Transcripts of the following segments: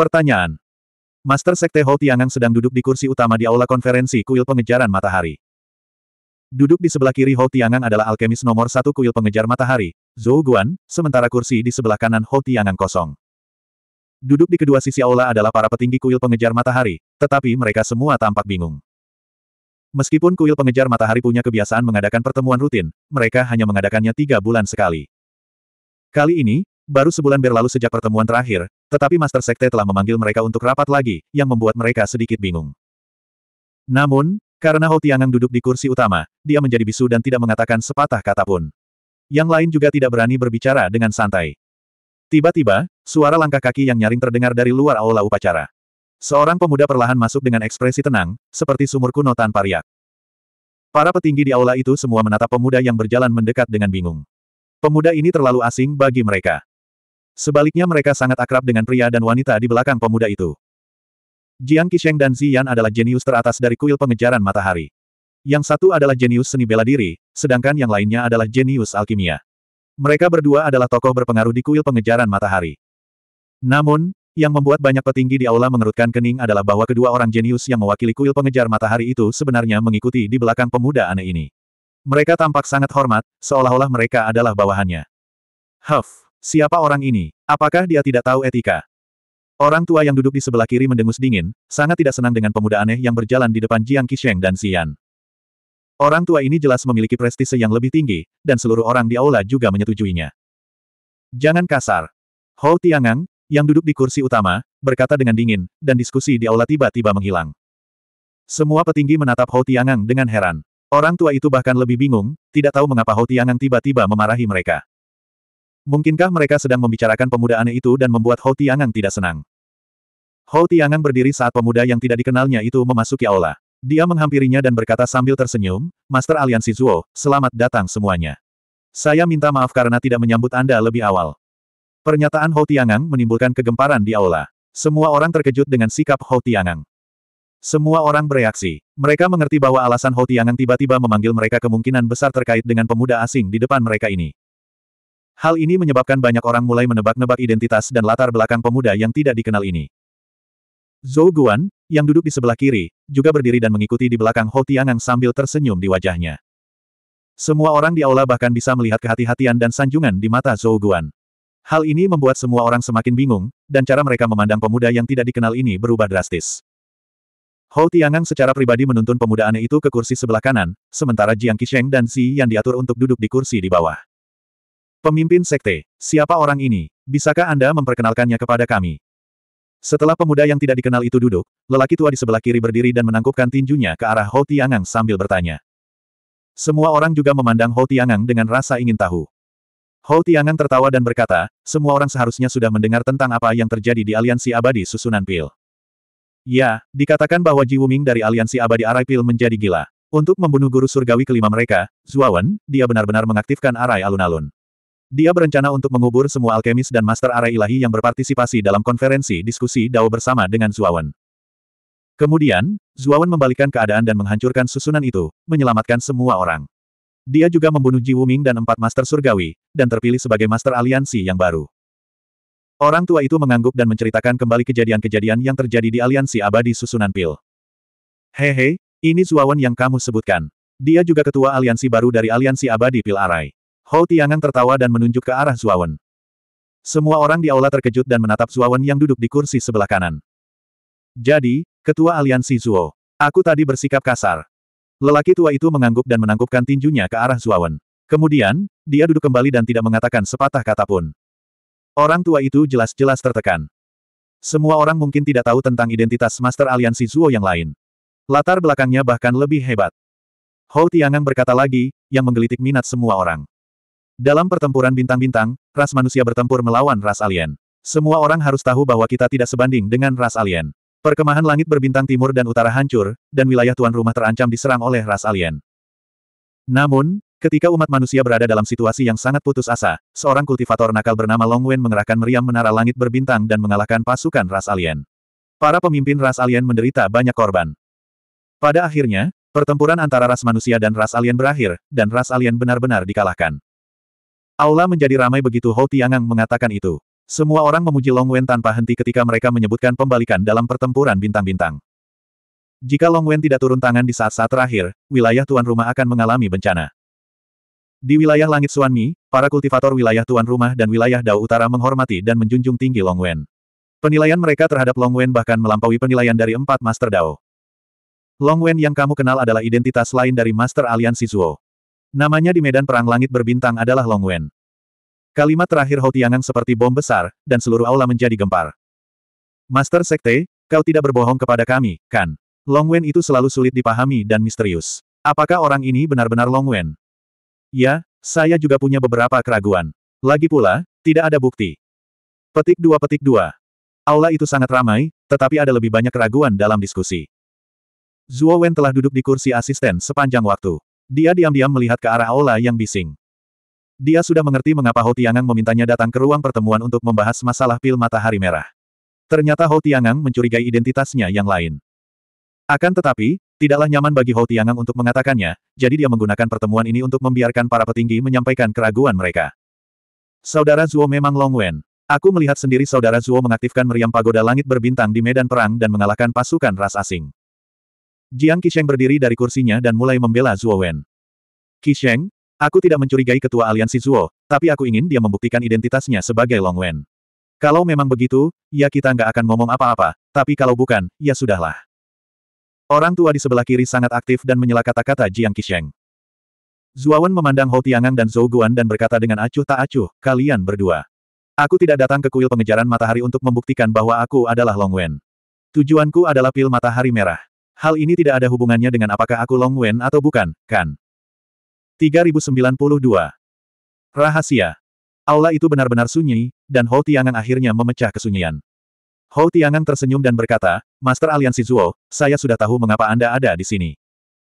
Pertanyaan. Master Sekte Hou Tiangang sedang duduk di kursi utama di aula konferensi kuil pengejaran matahari. Duduk di sebelah kiri Hou Tiangang adalah alkemis nomor satu kuil pengejar matahari, Zhou Guan, sementara kursi di sebelah kanan Hou Tiangang kosong. Duduk di kedua sisi aula adalah para petinggi kuil pengejar matahari, tetapi mereka semua tampak bingung. Meskipun kuil pengejar matahari punya kebiasaan mengadakan pertemuan rutin, mereka hanya mengadakannya tiga bulan sekali. Kali ini, Baru sebulan berlalu sejak pertemuan terakhir, tetapi Master Sekte telah memanggil mereka untuk rapat lagi, yang membuat mereka sedikit bingung. Namun, karena Hou Tiangang duduk di kursi utama, dia menjadi bisu dan tidak mengatakan sepatah kata pun. Yang lain juga tidak berani berbicara dengan santai. Tiba-tiba, suara langkah kaki yang nyaring terdengar dari luar aula upacara. Seorang pemuda perlahan masuk dengan ekspresi tenang, seperti sumur kuno tanpa riak. Para petinggi di aula itu semua menatap pemuda yang berjalan mendekat dengan bingung. Pemuda ini terlalu asing bagi mereka. Sebaliknya mereka sangat akrab dengan pria dan wanita di belakang pemuda itu. Jiang Qisheng dan Ziyan adalah jenius teratas dari kuil pengejaran matahari. Yang satu adalah jenius seni bela diri, sedangkan yang lainnya adalah jenius alkimia. Mereka berdua adalah tokoh berpengaruh di kuil pengejaran matahari. Namun, yang membuat banyak petinggi di aula mengerutkan kening adalah bahwa kedua orang jenius yang mewakili kuil pengejar matahari itu sebenarnya mengikuti di belakang pemuda aneh ini. Mereka tampak sangat hormat, seolah-olah mereka adalah bawahannya. Huff! Siapa orang ini? Apakah dia tidak tahu etika? Orang tua yang duduk di sebelah kiri mendengus dingin, sangat tidak senang dengan pemuda aneh yang berjalan di depan Jiang Qisheng dan Xian. Orang tua ini jelas memiliki prestise yang lebih tinggi, dan seluruh orang di aula juga menyetujuinya. Jangan kasar. Hou Tiangang, yang duduk di kursi utama, berkata dengan dingin, dan diskusi di aula tiba-tiba menghilang. Semua petinggi menatap Hou Tiangang dengan heran. Orang tua itu bahkan lebih bingung, tidak tahu mengapa Hou Tiangang tiba-tiba memarahi mereka. Mungkinkah mereka sedang membicarakan pemuda aneh itu dan membuat Hou Tiangang tidak senang? Hou Tiangang berdiri saat pemuda yang tidak dikenalnya itu memasuki aula. Dia menghampirinya dan berkata sambil tersenyum, Master Aliansi Zuo, selamat datang semuanya. Saya minta maaf karena tidak menyambut Anda lebih awal. Pernyataan Hou Tiangang menimbulkan kegemparan di aula. Semua orang terkejut dengan sikap Hou Tiangang. Semua orang bereaksi. Mereka mengerti bahwa alasan Hou Tiangang tiba-tiba memanggil mereka kemungkinan besar terkait dengan pemuda asing di depan mereka ini. Hal ini menyebabkan banyak orang mulai menebak-nebak identitas dan latar belakang pemuda yang tidak dikenal ini. Zhou Guan, yang duduk di sebelah kiri, juga berdiri dan mengikuti di belakang Ho Tiangang sambil tersenyum di wajahnya. Semua orang di aula bahkan bisa melihat kehati-hatian dan sanjungan di mata Zhou Guan. Hal ini membuat semua orang semakin bingung, dan cara mereka memandang pemuda yang tidak dikenal ini berubah drastis. Hou Tiangang secara pribadi menuntun pemuda aneh itu ke kursi sebelah kanan, sementara Jiang Qisheng dan Xi Yan diatur untuk duduk di kursi di bawah. Pemimpin sekte, siapa orang ini? Bisakah Anda memperkenalkannya kepada kami? Setelah pemuda yang tidak dikenal itu duduk, lelaki tua di sebelah kiri berdiri dan menangkupkan tinjunya ke arah Ho Tiangang sambil bertanya. Semua orang juga memandang Ho Tiangang dengan rasa ingin tahu. Ho Tiangang tertawa dan berkata, semua orang seharusnya sudah mendengar tentang apa yang terjadi di aliansi abadi susunan pil. Ya, dikatakan bahwa Ji Wuming dari aliansi abadi arai pil menjadi gila. Untuk membunuh guru surgawi kelima mereka, Zuawan, dia benar-benar mengaktifkan arai alun-alun. Dia berencana untuk mengubur semua alkemis dan master arah ilahi yang berpartisipasi dalam konferensi diskusi Dao bersama dengan Zuawan. Kemudian, Zuawan membalikkan keadaan dan menghancurkan susunan itu, menyelamatkan semua orang. Dia juga membunuh Ji Wuming dan empat master surgawi, dan terpilih sebagai master aliansi yang baru. Orang tua itu mengangguk dan menceritakan kembali kejadian-kejadian yang terjadi di aliansi abadi susunan pil. Hehe, ini Zuawan yang kamu sebutkan. Dia juga ketua aliansi baru dari aliansi abadi pil arai. Hou Tiangang tertawa dan menunjuk ke arah Zuawan. Semua orang di aula terkejut dan menatap Zuawan yang duduk di kursi sebelah kanan. Jadi, ketua aliansi Zuo, aku tadi bersikap kasar. Lelaki tua itu mengangguk dan menangkupkan tinjunya ke arah Zuawan. Kemudian, dia duduk kembali dan tidak mengatakan sepatah kata pun. Orang tua itu jelas-jelas tertekan. Semua orang mungkin tidak tahu tentang identitas Master Aliansi Zuo yang lain. Latar belakangnya bahkan lebih hebat. Hou Tiangang berkata lagi, yang menggelitik minat semua orang. Dalam pertempuran bintang-bintang, ras manusia bertempur melawan ras alien. Semua orang harus tahu bahwa kita tidak sebanding dengan ras alien. Perkemahan langit berbintang timur dan utara hancur, dan wilayah tuan rumah terancam diserang oleh ras alien. Namun, ketika umat manusia berada dalam situasi yang sangat putus asa, seorang kultivator nakal bernama Long Wen mengerahkan meriam menara langit berbintang dan mengalahkan pasukan ras alien. Para pemimpin ras alien menderita banyak korban. Pada akhirnya, pertempuran antara ras manusia dan ras alien berakhir, dan ras alien benar-benar dikalahkan. Aula menjadi ramai begitu Hou Tiangang mengatakan itu. Semua orang memuji Long Wen tanpa henti ketika mereka menyebutkan pembalikan dalam pertempuran bintang-bintang. Jika Long Wen tidak turun tangan di saat-saat terakhir, wilayah tuan rumah akan mengalami bencana. Di wilayah langit Suanmi, para kultivator wilayah tuan rumah dan wilayah Dao Utara menghormati dan menjunjung tinggi Long Wen. Penilaian mereka terhadap Long Wen bahkan melampaui penilaian dari empat Master Dao. Long Wen yang kamu kenal adalah identitas lain dari Master Aliansi Zuo. Namanya di medan perang langit berbintang adalah Long Wen. Kalimat terakhir Hou Tiangang seperti bom besar, dan seluruh aula menjadi gempar. Master Sekte, kau tidak berbohong kepada kami, kan? Long Wen itu selalu sulit dipahami dan misterius. Apakah orang ini benar-benar Long Wen? Ya, saya juga punya beberapa keraguan. Lagi pula, tidak ada bukti. Petik dua petik dua. Aula itu sangat ramai, tetapi ada lebih banyak keraguan dalam diskusi. Zuo Wen telah duduk di kursi asisten sepanjang waktu. Dia diam-diam melihat ke arah Aula yang bising. Dia sudah mengerti mengapa Ho Tiangang memintanya datang ke ruang pertemuan untuk membahas masalah pil matahari merah. Ternyata Ho Tiangang mencurigai identitasnya yang lain. Akan tetapi, tidaklah nyaman bagi Ho Tiangang untuk mengatakannya, jadi dia menggunakan pertemuan ini untuk membiarkan para petinggi menyampaikan keraguan mereka. Saudara Zuo memang Long Wen. Aku melihat sendiri saudara Zuo mengaktifkan meriam pagoda langit berbintang di medan perang dan mengalahkan pasukan ras asing. Jiang Qisheng berdiri dari kursinya dan mulai membela Zuo Wen. Qisheng, aku tidak mencurigai ketua aliansi Zuo, tapi aku ingin dia membuktikan identitasnya sebagai Long Wen. Kalau memang begitu, ya kita nggak akan ngomong apa-apa, tapi kalau bukan, ya sudahlah. Orang tua di sebelah kiri sangat aktif dan menyela kata-kata Jiang Qisheng. Wen memandang Hou Tiangang dan Zhou Guan dan berkata dengan acuh tak acuh, kalian berdua. Aku tidak datang ke kuil pengejaran matahari untuk membuktikan bahwa aku adalah Long Wen. Tujuanku adalah pil matahari merah. Hal ini tidak ada hubungannya dengan apakah aku Long Wen atau bukan, kan? 3092. Rahasia. Aula itu benar-benar sunyi, dan Hou Tiangang akhirnya memecah kesunyian. Hou Tiangang tersenyum dan berkata, Master Aliansi Zuo, saya sudah tahu mengapa Anda ada di sini.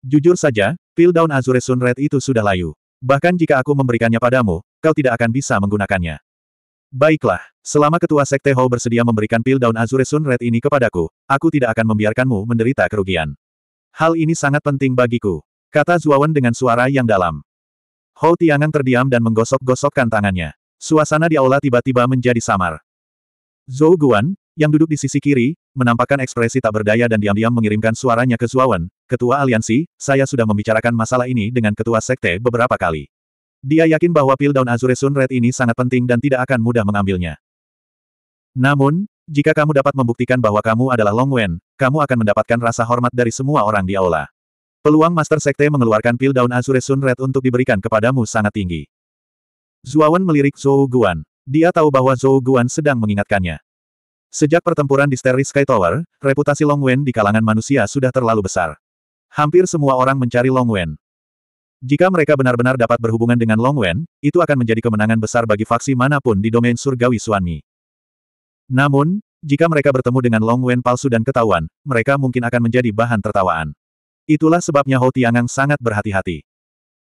Jujur saja, pil daun Azure Sunred itu sudah layu. Bahkan jika aku memberikannya padamu, kau tidak akan bisa menggunakannya. Baiklah, selama ketua sekte Hou bersedia memberikan pil daun Azure Sun Red ini kepadaku, aku tidak akan membiarkanmu menderita kerugian. Hal ini sangat penting bagiku, kata Zuawan dengan suara yang dalam. Hou Tiangang terdiam dan menggosok-gosokkan tangannya. Suasana di aula tiba-tiba menjadi samar. Zhou Guan, yang duduk di sisi kiri, menampakkan ekspresi tak berdaya dan diam-diam mengirimkan suaranya ke Zuawan, Ketua Aliansi, saya sudah membicarakan masalah ini dengan Ketua Sekte beberapa kali. Dia yakin bahwa pil daun Azure Sun Red ini sangat penting dan tidak akan mudah mengambilnya. Namun, jika kamu dapat membuktikan bahwa kamu adalah Long Wen, kamu akan mendapatkan rasa hormat dari semua orang di aula. Peluang Master Sekte mengeluarkan pil daun Azure Sun Red untuk diberikan kepadamu sangat tinggi. Zuawan melirik Zhou Guan. Dia tahu bahwa Zhou Guan sedang mengingatkannya. Sejak pertempuran di Starry Sky Tower, reputasi Long Wen di kalangan manusia sudah terlalu besar. Hampir semua orang mencari Long Wen. Jika mereka benar-benar dapat berhubungan dengan Long Wen, itu akan menjadi kemenangan besar bagi faksi manapun di domain surgawi Suanmi. Namun, jika mereka bertemu dengan Long Wen palsu dan ketahuan, mereka mungkin akan menjadi bahan tertawaan. Itulah sebabnya Ho Tiangang sangat berhati-hati.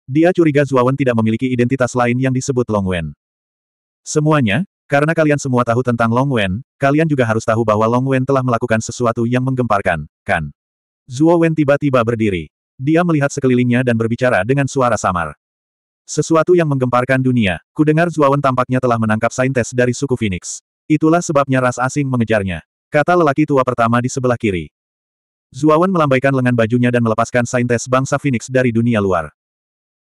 Dia curiga Wen tidak memiliki identitas lain yang disebut Long Wen. Semuanya, karena kalian semua tahu tentang Long Wen, kalian juga harus tahu bahwa Long Wen telah melakukan sesuatu yang menggemparkan, kan? Zuo Wen tiba-tiba berdiri. Dia melihat sekelilingnya dan berbicara dengan suara samar. Sesuatu yang menggemparkan dunia, kudengar Zuawan tampaknya telah menangkap saintes dari suku Phoenix. Itulah sebabnya ras asing mengejarnya. Kata lelaki tua pertama di sebelah kiri. Zuawan melambaikan lengan bajunya dan melepaskan saintes bangsa Phoenix dari dunia luar.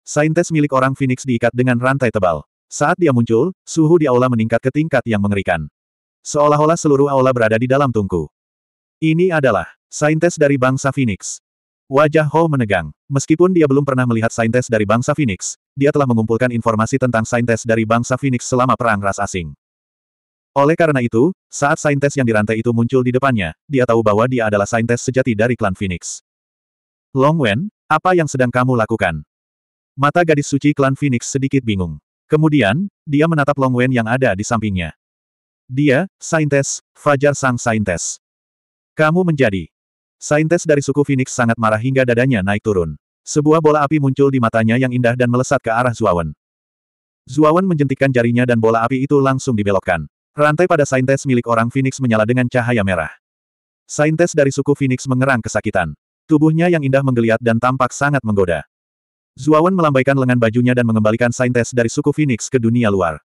Saintes milik orang Phoenix diikat dengan rantai tebal. Saat dia muncul, suhu di aula meningkat ke tingkat yang mengerikan. Seolah-olah seluruh aula berada di dalam tungku. Ini adalah saintes dari bangsa Phoenix. Wajah Ho menegang. Meskipun dia belum pernah melihat saintes dari bangsa Phoenix, dia telah mengumpulkan informasi tentang saintes dari bangsa Phoenix selama perang ras asing. Oleh karena itu, saat saintes yang dirantai itu muncul di depannya, dia tahu bahwa dia adalah saintes sejati dari klan Phoenix. Long Wen, apa yang sedang kamu lakukan? Mata gadis suci klan Phoenix sedikit bingung. Kemudian, dia menatap Long Wen yang ada di sampingnya. Dia, saintes, Fajar Sang Saintes. Kamu menjadi Saintes dari suku Phoenix sangat marah hingga dadanya naik turun. Sebuah bola api muncul di matanya yang indah dan melesat ke arah Zuawan. Zuawan menjentikkan jarinya dan bola api itu langsung dibelokkan. Rantai pada Saintes milik orang Phoenix menyala dengan cahaya merah. Saintes dari suku Phoenix mengerang kesakitan. Tubuhnya yang indah menggeliat dan tampak sangat menggoda. Zuawan melambaikan lengan bajunya dan mengembalikan Saintes dari suku Phoenix ke dunia luar.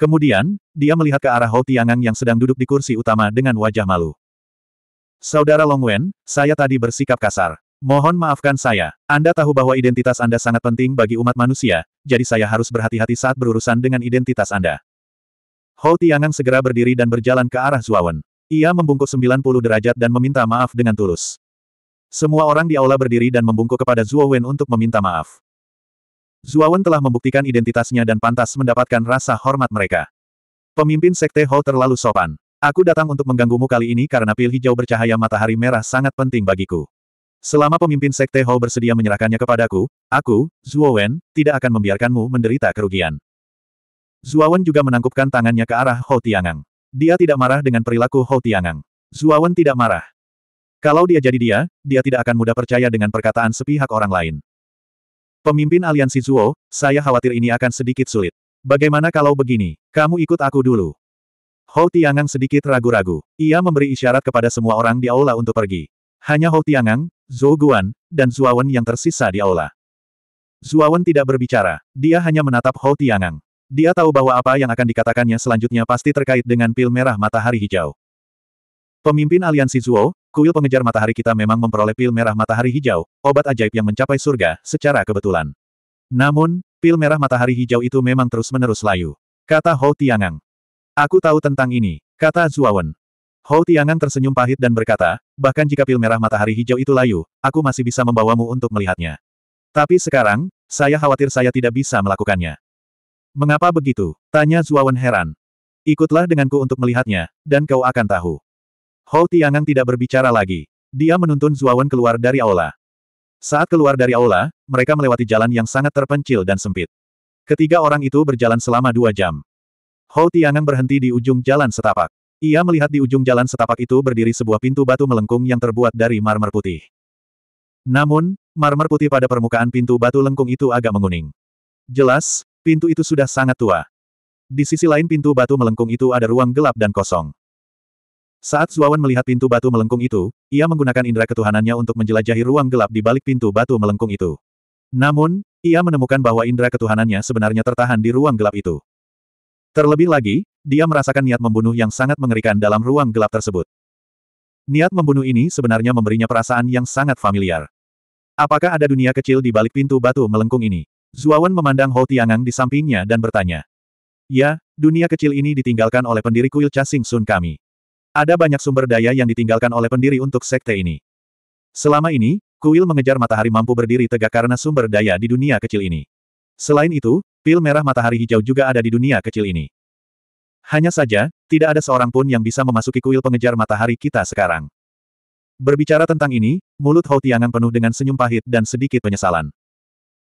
Kemudian, dia melihat ke arah Hou Tiangang yang sedang duduk di kursi utama dengan wajah malu. Saudara Long Wen, saya tadi bersikap kasar. Mohon maafkan saya. Anda tahu bahwa identitas Anda sangat penting bagi umat manusia, jadi saya harus berhati-hati saat berurusan dengan identitas Anda. Hou Tiangang segera berdiri dan berjalan ke arah Zuawan. Ia membungkuk 90 derajat dan meminta maaf dengan tulus. Semua orang di aula berdiri dan membungkuk kepada Zuawan untuk meminta maaf. Zuawan telah membuktikan identitasnya dan pantas mendapatkan rasa hormat mereka. Pemimpin Sekte Hou terlalu sopan. Aku datang untuk mengganggumu kali ini karena pil hijau bercahaya matahari merah sangat penting bagiku. Selama pemimpin Sekte Hou bersedia menyerahkannya kepadaku, aku, Zhuo Wen, tidak akan membiarkanmu menderita kerugian. Zhuo Wen juga menangkupkan tangannya ke arah Hou Tiangang. Dia tidak marah dengan perilaku Hou Tiangang. Zhuo Wen tidak marah. Kalau dia jadi dia, dia tidak akan mudah percaya dengan perkataan sepihak orang lain. Pemimpin aliansi Zuo, saya khawatir ini akan sedikit sulit. Bagaimana kalau begini, kamu ikut aku dulu. Hou Tiangang sedikit ragu-ragu. Ia memberi isyarat kepada semua orang di aula untuk pergi. Hanya Hou Tiangang, Zhou Guan, dan Zuawan yang tersisa di aula. Zuawan tidak berbicara, dia hanya menatap Hou Tiangang. Dia tahu bahwa apa yang akan dikatakannya selanjutnya pasti terkait dengan pil merah matahari hijau. Pemimpin aliansi Zuo, kuil pengejar matahari kita memang memperoleh pil merah matahari hijau, obat ajaib yang mencapai surga, secara kebetulan. Namun, pil merah matahari hijau itu memang terus-menerus layu. Kata Hou Tiangang. Aku tahu tentang ini, kata Zuawan. Hou Tiangang tersenyum pahit dan berkata, bahkan jika pil merah matahari hijau itu layu, aku masih bisa membawamu untuk melihatnya. Tapi sekarang, saya khawatir saya tidak bisa melakukannya. Mengapa begitu? Tanya Zuawan heran. Ikutlah denganku untuk melihatnya, dan kau akan tahu. Hou Tiangang tidak berbicara lagi. Dia menuntun Zuawan keluar dari aula. Saat keluar dari aula, mereka melewati jalan yang sangat terpencil dan sempit. Ketiga orang itu berjalan selama dua jam. Hou Tiangang berhenti di ujung jalan setapak. Ia melihat di ujung jalan setapak itu berdiri sebuah pintu batu melengkung yang terbuat dari marmer putih. Namun, marmer putih pada permukaan pintu batu lengkung itu agak menguning. Jelas, pintu itu sudah sangat tua. Di sisi lain pintu batu melengkung itu ada ruang gelap dan kosong. Saat Zuawan melihat pintu batu melengkung itu, ia menggunakan indera ketuhanannya untuk menjelajahi ruang gelap di balik pintu batu melengkung itu. Namun, ia menemukan bahwa indera ketuhanannya sebenarnya tertahan di ruang gelap itu. Terlebih lagi, dia merasakan niat membunuh yang sangat mengerikan dalam ruang gelap tersebut. Niat membunuh ini sebenarnya memberinya perasaan yang sangat familiar. Apakah ada dunia kecil di balik pintu batu melengkung ini? Zuawan memandang Hou Tiangang di sampingnya dan bertanya. Ya, dunia kecil ini ditinggalkan oleh pendiri kuil Casing Sun kami. Ada banyak sumber daya yang ditinggalkan oleh pendiri untuk sekte ini. Selama ini, kuil mengejar matahari mampu berdiri tegak karena sumber daya di dunia kecil ini. Selain itu, Pil merah matahari hijau juga ada di dunia kecil ini. Hanya saja, tidak ada seorang pun yang bisa memasuki kuil pengejar matahari kita sekarang. Berbicara tentang ini, mulut Hou Tiangang penuh dengan senyum pahit dan sedikit penyesalan.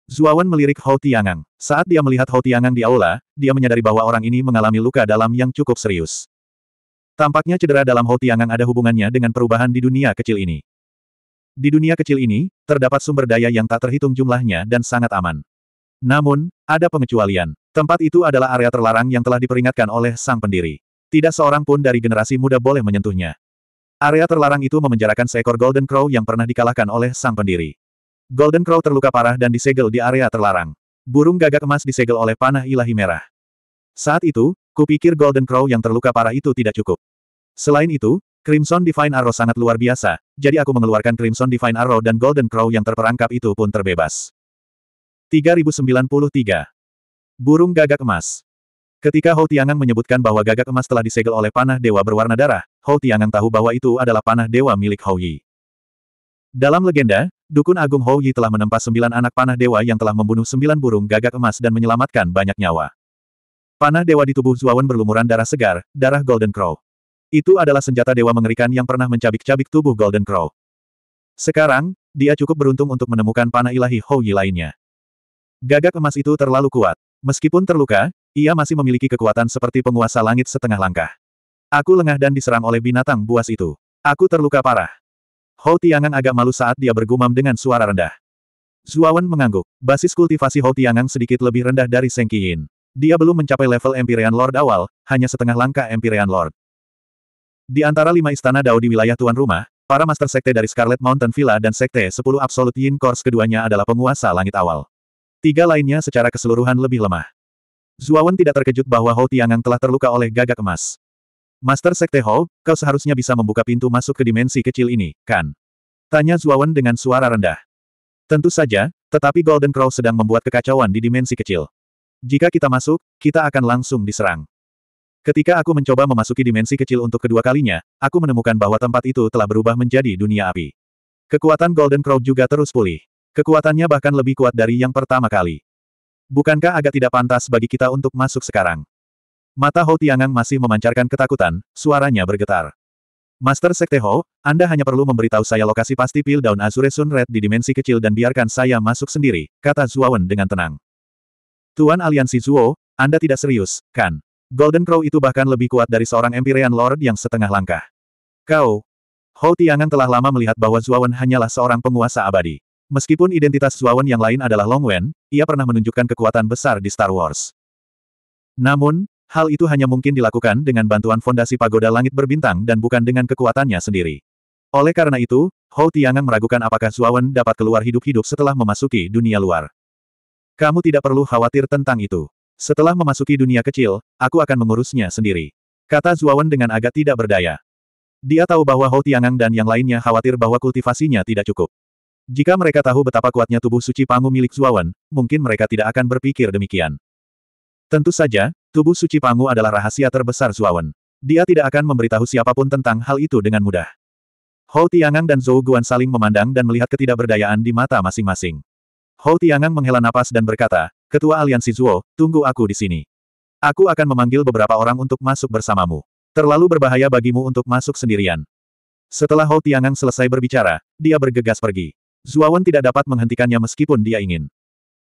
Zuawan melirik Hou Tiangang. Saat dia melihat Hou Tiangang di aula, dia menyadari bahwa orang ini mengalami luka dalam yang cukup serius. Tampaknya cedera dalam Hou Tiangang ada hubungannya dengan perubahan di dunia kecil ini. Di dunia kecil ini, terdapat sumber daya yang tak terhitung jumlahnya dan sangat aman. Namun, ada pengecualian. Tempat itu adalah area terlarang yang telah diperingatkan oleh sang pendiri. Tidak seorang pun dari generasi muda boleh menyentuhnya. Area terlarang itu memenjarakan seekor Golden Crow yang pernah dikalahkan oleh sang pendiri. Golden Crow terluka parah dan disegel di area terlarang. Burung gagak emas disegel oleh panah ilahi merah. Saat itu, kupikir Golden Crow yang terluka parah itu tidak cukup. Selain itu, Crimson Divine Arrow sangat luar biasa, jadi aku mengeluarkan Crimson Divine Arrow dan Golden Crow yang terperangkap itu pun terbebas. 3093. Burung gagak emas. Ketika Hou Tiangang menyebutkan bahwa gagak emas telah disegel oleh panah dewa berwarna darah, Hou Tiangang tahu bahwa itu adalah panah dewa milik Hou Yi. Dalam legenda, Dukun Agung Hou Yi telah menempa sembilan anak panah dewa yang telah membunuh sembilan burung gagak emas dan menyelamatkan banyak nyawa. Panah dewa di tubuh Zuawan berlumuran darah segar, darah Golden Crow. Itu adalah senjata dewa mengerikan yang pernah mencabik-cabik tubuh Golden Crow. Sekarang, dia cukup beruntung untuk menemukan panah ilahi Hou Yi lainnya. Gagak emas itu terlalu kuat. Meskipun terluka, ia masih memiliki kekuatan seperti penguasa langit setengah langkah. Aku lengah dan diserang oleh binatang buas itu. Aku terluka parah. Hou Tiangang agak malu saat dia bergumam dengan suara rendah. Zuawan mengangguk. Basis kultivasi Hou Tiangang sedikit lebih rendah dari Seng Qiyin. Dia belum mencapai level Empyrean Lord awal, hanya setengah langkah Empyrean Lord. Di antara lima istana Dao di wilayah tuan rumah, para master sekte dari Scarlet Mountain Villa dan sekte 10 Absolute Yin Course keduanya adalah penguasa langit awal. Tiga lainnya secara keseluruhan lebih lemah. Zuawan tidak terkejut bahwa Hou Tiangang telah terluka oleh gagak emas. Master Sekte Hou, kau seharusnya bisa membuka pintu masuk ke dimensi kecil ini, kan? Tanya Zuawan dengan suara rendah. Tentu saja, tetapi Golden Crow sedang membuat kekacauan di dimensi kecil. Jika kita masuk, kita akan langsung diserang. Ketika aku mencoba memasuki dimensi kecil untuk kedua kalinya, aku menemukan bahwa tempat itu telah berubah menjadi dunia api. Kekuatan Golden Crow juga terus pulih. Kekuatannya bahkan lebih kuat dari yang pertama kali. Bukankah agak tidak pantas bagi kita untuk masuk sekarang? Mata Hou Tiangang masih memancarkan ketakutan, suaranya bergetar. Master Sekte Ho, Anda hanya perlu memberitahu saya lokasi pasti pil daun Azure Sun Red di dimensi kecil dan biarkan saya masuk sendiri, kata Zuowen dengan tenang. Tuan Aliansi Zuo, Anda tidak serius, kan? Golden Crow itu bahkan lebih kuat dari seorang Empyrean Lord yang setengah langkah. Kau, Hou Tiangang telah lama melihat bahwa Zuawan hanyalah seorang penguasa abadi. Meskipun identitas Zuawan yang lain adalah Long Wen, ia pernah menunjukkan kekuatan besar di Star Wars. Namun, hal itu hanya mungkin dilakukan dengan bantuan fondasi pagoda langit berbintang dan bukan dengan kekuatannya sendiri. Oleh karena itu, Hou Tiangang meragukan apakah Zuawan dapat keluar hidup-hidup setelah memasuki dunia luar. Kamu tidak perlu khawatir tentang itu. Setelah memasuki dunia kecil, aku akan mengurusnya sendiri. Kata Zuawan dengan agak tidak berdaya. Dia tahu bahwa Hou Tiangang dan yang lainnya khawatir bahwa kultivasinya tidak cukup. Jika mereka tahu betapa kuatnya tubuh suci Pangu milik Zuawan, mungkin mereka tidak akan berpikir demikian. Tentu saja, tubuh suci Pangu adalah rahasia terbesar Zuawan. Dia tidak akan memberitahu siapapun tentang hal itu dengan mudah. Hou Tiangang dan Zhou Guan saling memandang dan melihat ketidakberdayaan di mata masing-masing. Hou Tiangang menghela napas dan berkata, Ketua Aliansi Zuo, tunggu aku di sini. Aku akan memanggil beberapa orang untuk masuk bersamamu. Terlalu berbahaya bagimu untuk masuk sendirian. Setelah Hou Tiangang selesai berbicara, dia bergegas pergi. Zuawan tidak dapat menghentikannya meskipun dia ingin.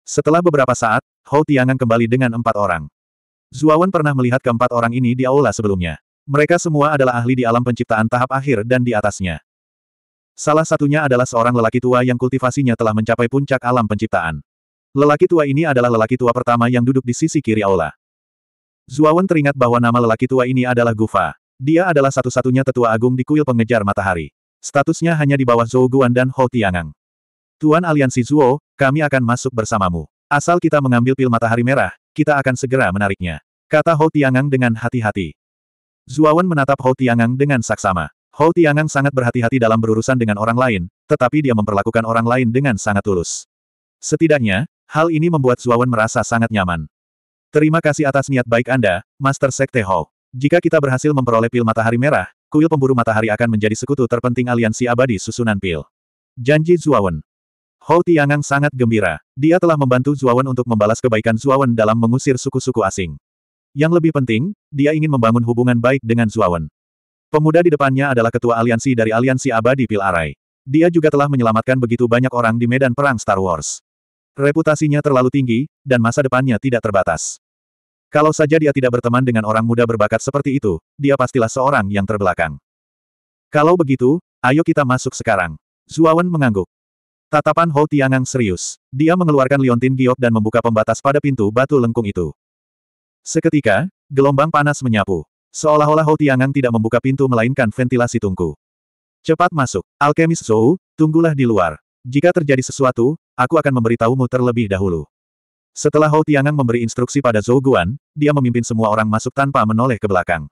Setelah beberapa saat, Hou Tiangan kembali dengan empat orang. Zuawan pernah melihat keempat orang ini di aula sebelumnya. Mereka semua adalah ahli di alam penciptaan tahap akhir dan di atasnya. Salah satunya adalah seorang lelaki tua yang kultivasinya telah mencapai puncak alam penciptaan. Lelaki tua ini adalah lelaki tua pertama yang duduk di sisi kiri aula. Zuawan teringat bahwa nama lelaki tua ini adalah Gufa. Dia adalah satu-satunya tetua agung di kuil pengejar matahari. Statusnya hanya di bawah Zhou Guan dan Hou Tiangang. Tuan Aliansi Zuo, kami akan masuk bersamamu. Asal kita mengambil pil matahari merah, kita akan segera menariknya. Kata Hou Tiangang dengan hati-hati. Zuawan menatap Hou Tiangang dengan saksama. Hou Tiangang sangat berhati-hati dalam berurusan dengan orang lain, tetapi dia memperlakukan orang lain dengan sangat tulus. Setidaknya, hal ini membuat Zuawan merasa sangat nyaman. Terima kasih atas niat baik Anda, Master Sekte Hou. Jika kita berhasil memperoleh pil matahari merah, kuil pemburu matahari akan menjadi sekutu terpenting aliansi abadi susunan pil. Janji Zuawan. Hou Tiangang sangat gembira. Dia telah membantu Zuawan untuk membalas kebaikan Zuawan dalam mengusir suku-suku asing. Yang lebih penting, dia ingin membangun hubungan baik dengan Zuawan. Pemuda di depannya adalah ketua aliansi dari aliansi abadi Pil Arai. Dia juga telah menyelamatkan begitu banyak orang di medan perang Star Wars. Reputasinya terlalu tinggi, dan masa depannya tidak terbatas. Kalau saja dia tidak berteman dengan orang muda berbakat seperti itu, dia pastilah seorang yang terbelakang. Kalau begitu, ayo kita masuk sekarang. Zuawan mengangguk. Tatapan Hou Tiangang serius. Dia mengeluarkan liontin giok dan membuka pembatas pada pintu batu lengkung itu. Seketika, gelombang panas menyapu. Seolah-olah Hou Tiangang tidak membuka pintu melainkan ventilasi tungku. Cepat masuk. Alkemis Zhou, tunggulah di luar. Jika terjadi sesuatu, aku akan memberitahumu terlebih dahulu. Setelah Hou Tiangang memberi instruksi pada Zhou Guan, dia memimpin semua orang masuk tanpa menoleh ke belakang.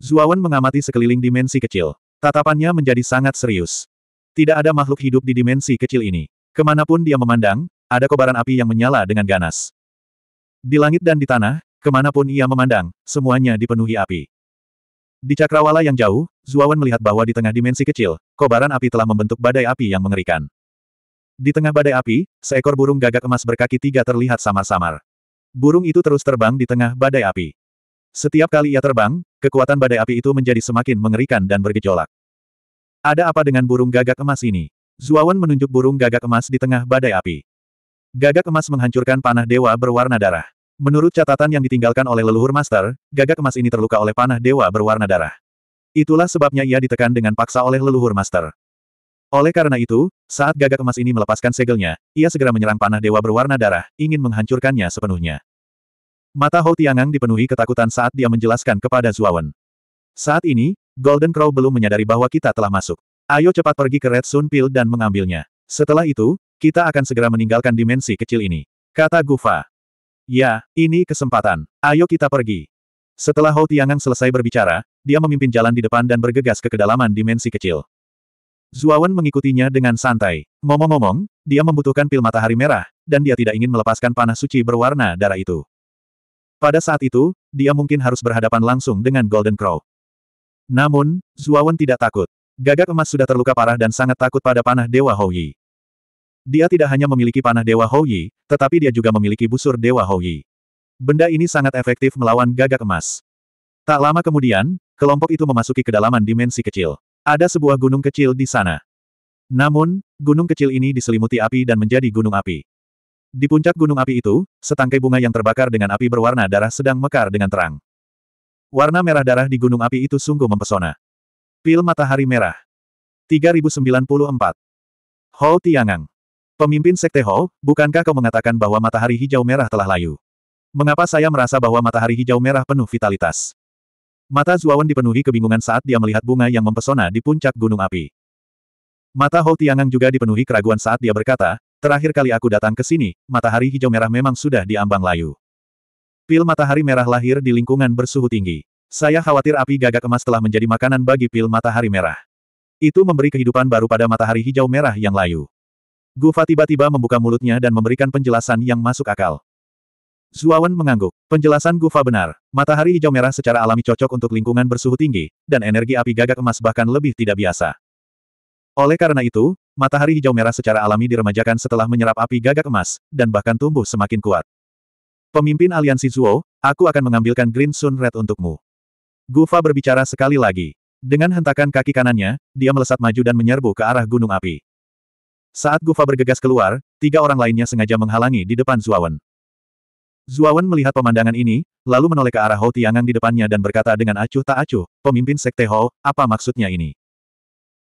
Zuawan mengamati sekeliling dimensi kecil. Tatapannya menjadi sangat serius. Tidak ada makhluk hidup di dimensi kecil ini. Kemanapun dia memandang, ada kobaran api yang menyala dengan ganas. Di langit dan di tanah, kemanapun ia memandang, semuanya dipenuhi api. Di cakrawala yang jauh, Zuawan melihat bahwa di tengah dimensi kecil, kobaran api telah membentuk badai api yang mengerikan. Di tengah badai api, seekor burung gagak emas berkaki tiga terlihat samar-samar. Burung itu terus terbang di tengah badai api. Setiap kali ia terbang, kekuatan badai api itu menjadi semakin mengerikan dan bergejolak. Ada apa dengan burung gagak emas ini? Zuawan menunjuk burung gagak emas di tengah badai api. Gagak emas menghancurkan panah dewa berwarna darah. Menurut catatan yang ditinggalkan oleh leluhur master, gagak emas ini terluka oleh panah dewa berwarna darah. Itulah sebabnya ia ditekan dengan paksa oleh leluhur master. Oleh karena itu, saat gagak emas ini melepaskan segelnya, ia segera menyerang panah dewa berwarna darah, ingin menghancurkannya sepenuhnya. Mata Hou Tiangang dipenuhi ketakutan saat dia menjelaskan kepada Zuawan. Saat ini, Golden Crow belum menyadari bahwa kita telah masuk. Ayo cepat pergi ke Red Sun Pill dan mengambilnya. Setelah itu, kita akan segera meninggalkan dimensi kecil ini. Kata Gufa. Ya, ini kesempatan. Ayo kita pergi. Setelah Hou Tiangang selesai berbicara, dia memimpin jalan di depan dan bergegas ke kedalaman dimensi kecil. Zuawan mengikutinya dengan santai. Ngomong-ngomong, dia membutuhkan pil matahari merah, dan dia tidak ingin melepaskan panah suci berwarna darah itu. Pada saat itu, dia mungkin harus berhadapan langsung dengan Golden Crow. Namun, Zuawan tidak takut. Gagak emas sudah terluka parah dan sangat takut pada panah Dewa Houyi. Dia tidak hanya memiliki panah Dewa Houyi, tetapi dia juga memiliki busur Dewa Houyi. Benda ini sangat efektif melawan gagak emas. Tak lama kemudian, kelompok itu memasuki kedalaman dimensi kecil. Ada sebuah gunung kecil di sana. Namun, gunung kecil ini diselimuti api dan menjadi gunung api. Di puncak gunung api itu, setangkai bunga yang terbakar dengan api berwarna darah sedang mekar dengan terang. Warna merah darah di gunung api itu sungguh mempesona. Pil Matahari Merah. 3094. Hou Tiangang. Pemimpin Sekte Hou, bukankah kau mengatakan bahwa matahari hijau merah telah layu? Mengapa saya merasa bahwa matahari hijau merah penuh vitalitas? Mata Zuawan dipenuhi kebingungan saat dia melihat bunga yang mempesona di puncak gunung api. Mata Hou Tiangang juga dipenuhi keraguan saat dia berkata, terakhir kali aku datang ke sini, matahari hijau merah memang sudah diambang layu. Pil matahari merah lahir di lingkungan bersuhu tinggi. Saya khawatir api gagak emas telah menjadi makanan bagi pil matahari merah. Itu memberi kehidupan baru pada matahari hijau merah yang layu. Gufa tiba-tiba membuka mulutnya dan memberikan penjelasan yang masuk akal. Zuawan mengangguk. Penjelasan Gufa benar. Matahari hijau merah secara alami cocok untuk lingkungan bersuhu tinggi, dan energi api gagak emas bahkan lebih tidak biasa. Oleh karena itu, matahari hijau merah secara alami diremajakan setelah menyerap api gagak emas, dan bahkan tumbuh semakin kuat. Pemimpin aliansi Zuo, aku akan mengambilkan Green Sun Red untukmu. Gufa berbicara sekali lagi. Dengan hentakan kaki kanannya, dia melesat maju dan menyerbu ke arah gunung api. Saat Gufa bergegas keluar, tiga orang lainnya sengaja menghalangi di depan Zuawan. Zuawan melihat pemandangan ini, lalu menoleh ke arah Hou Tiangang di depannya dan berkata dengan acuh tak acuh, pemimpin Sekte Hou, apa maksudnya ini?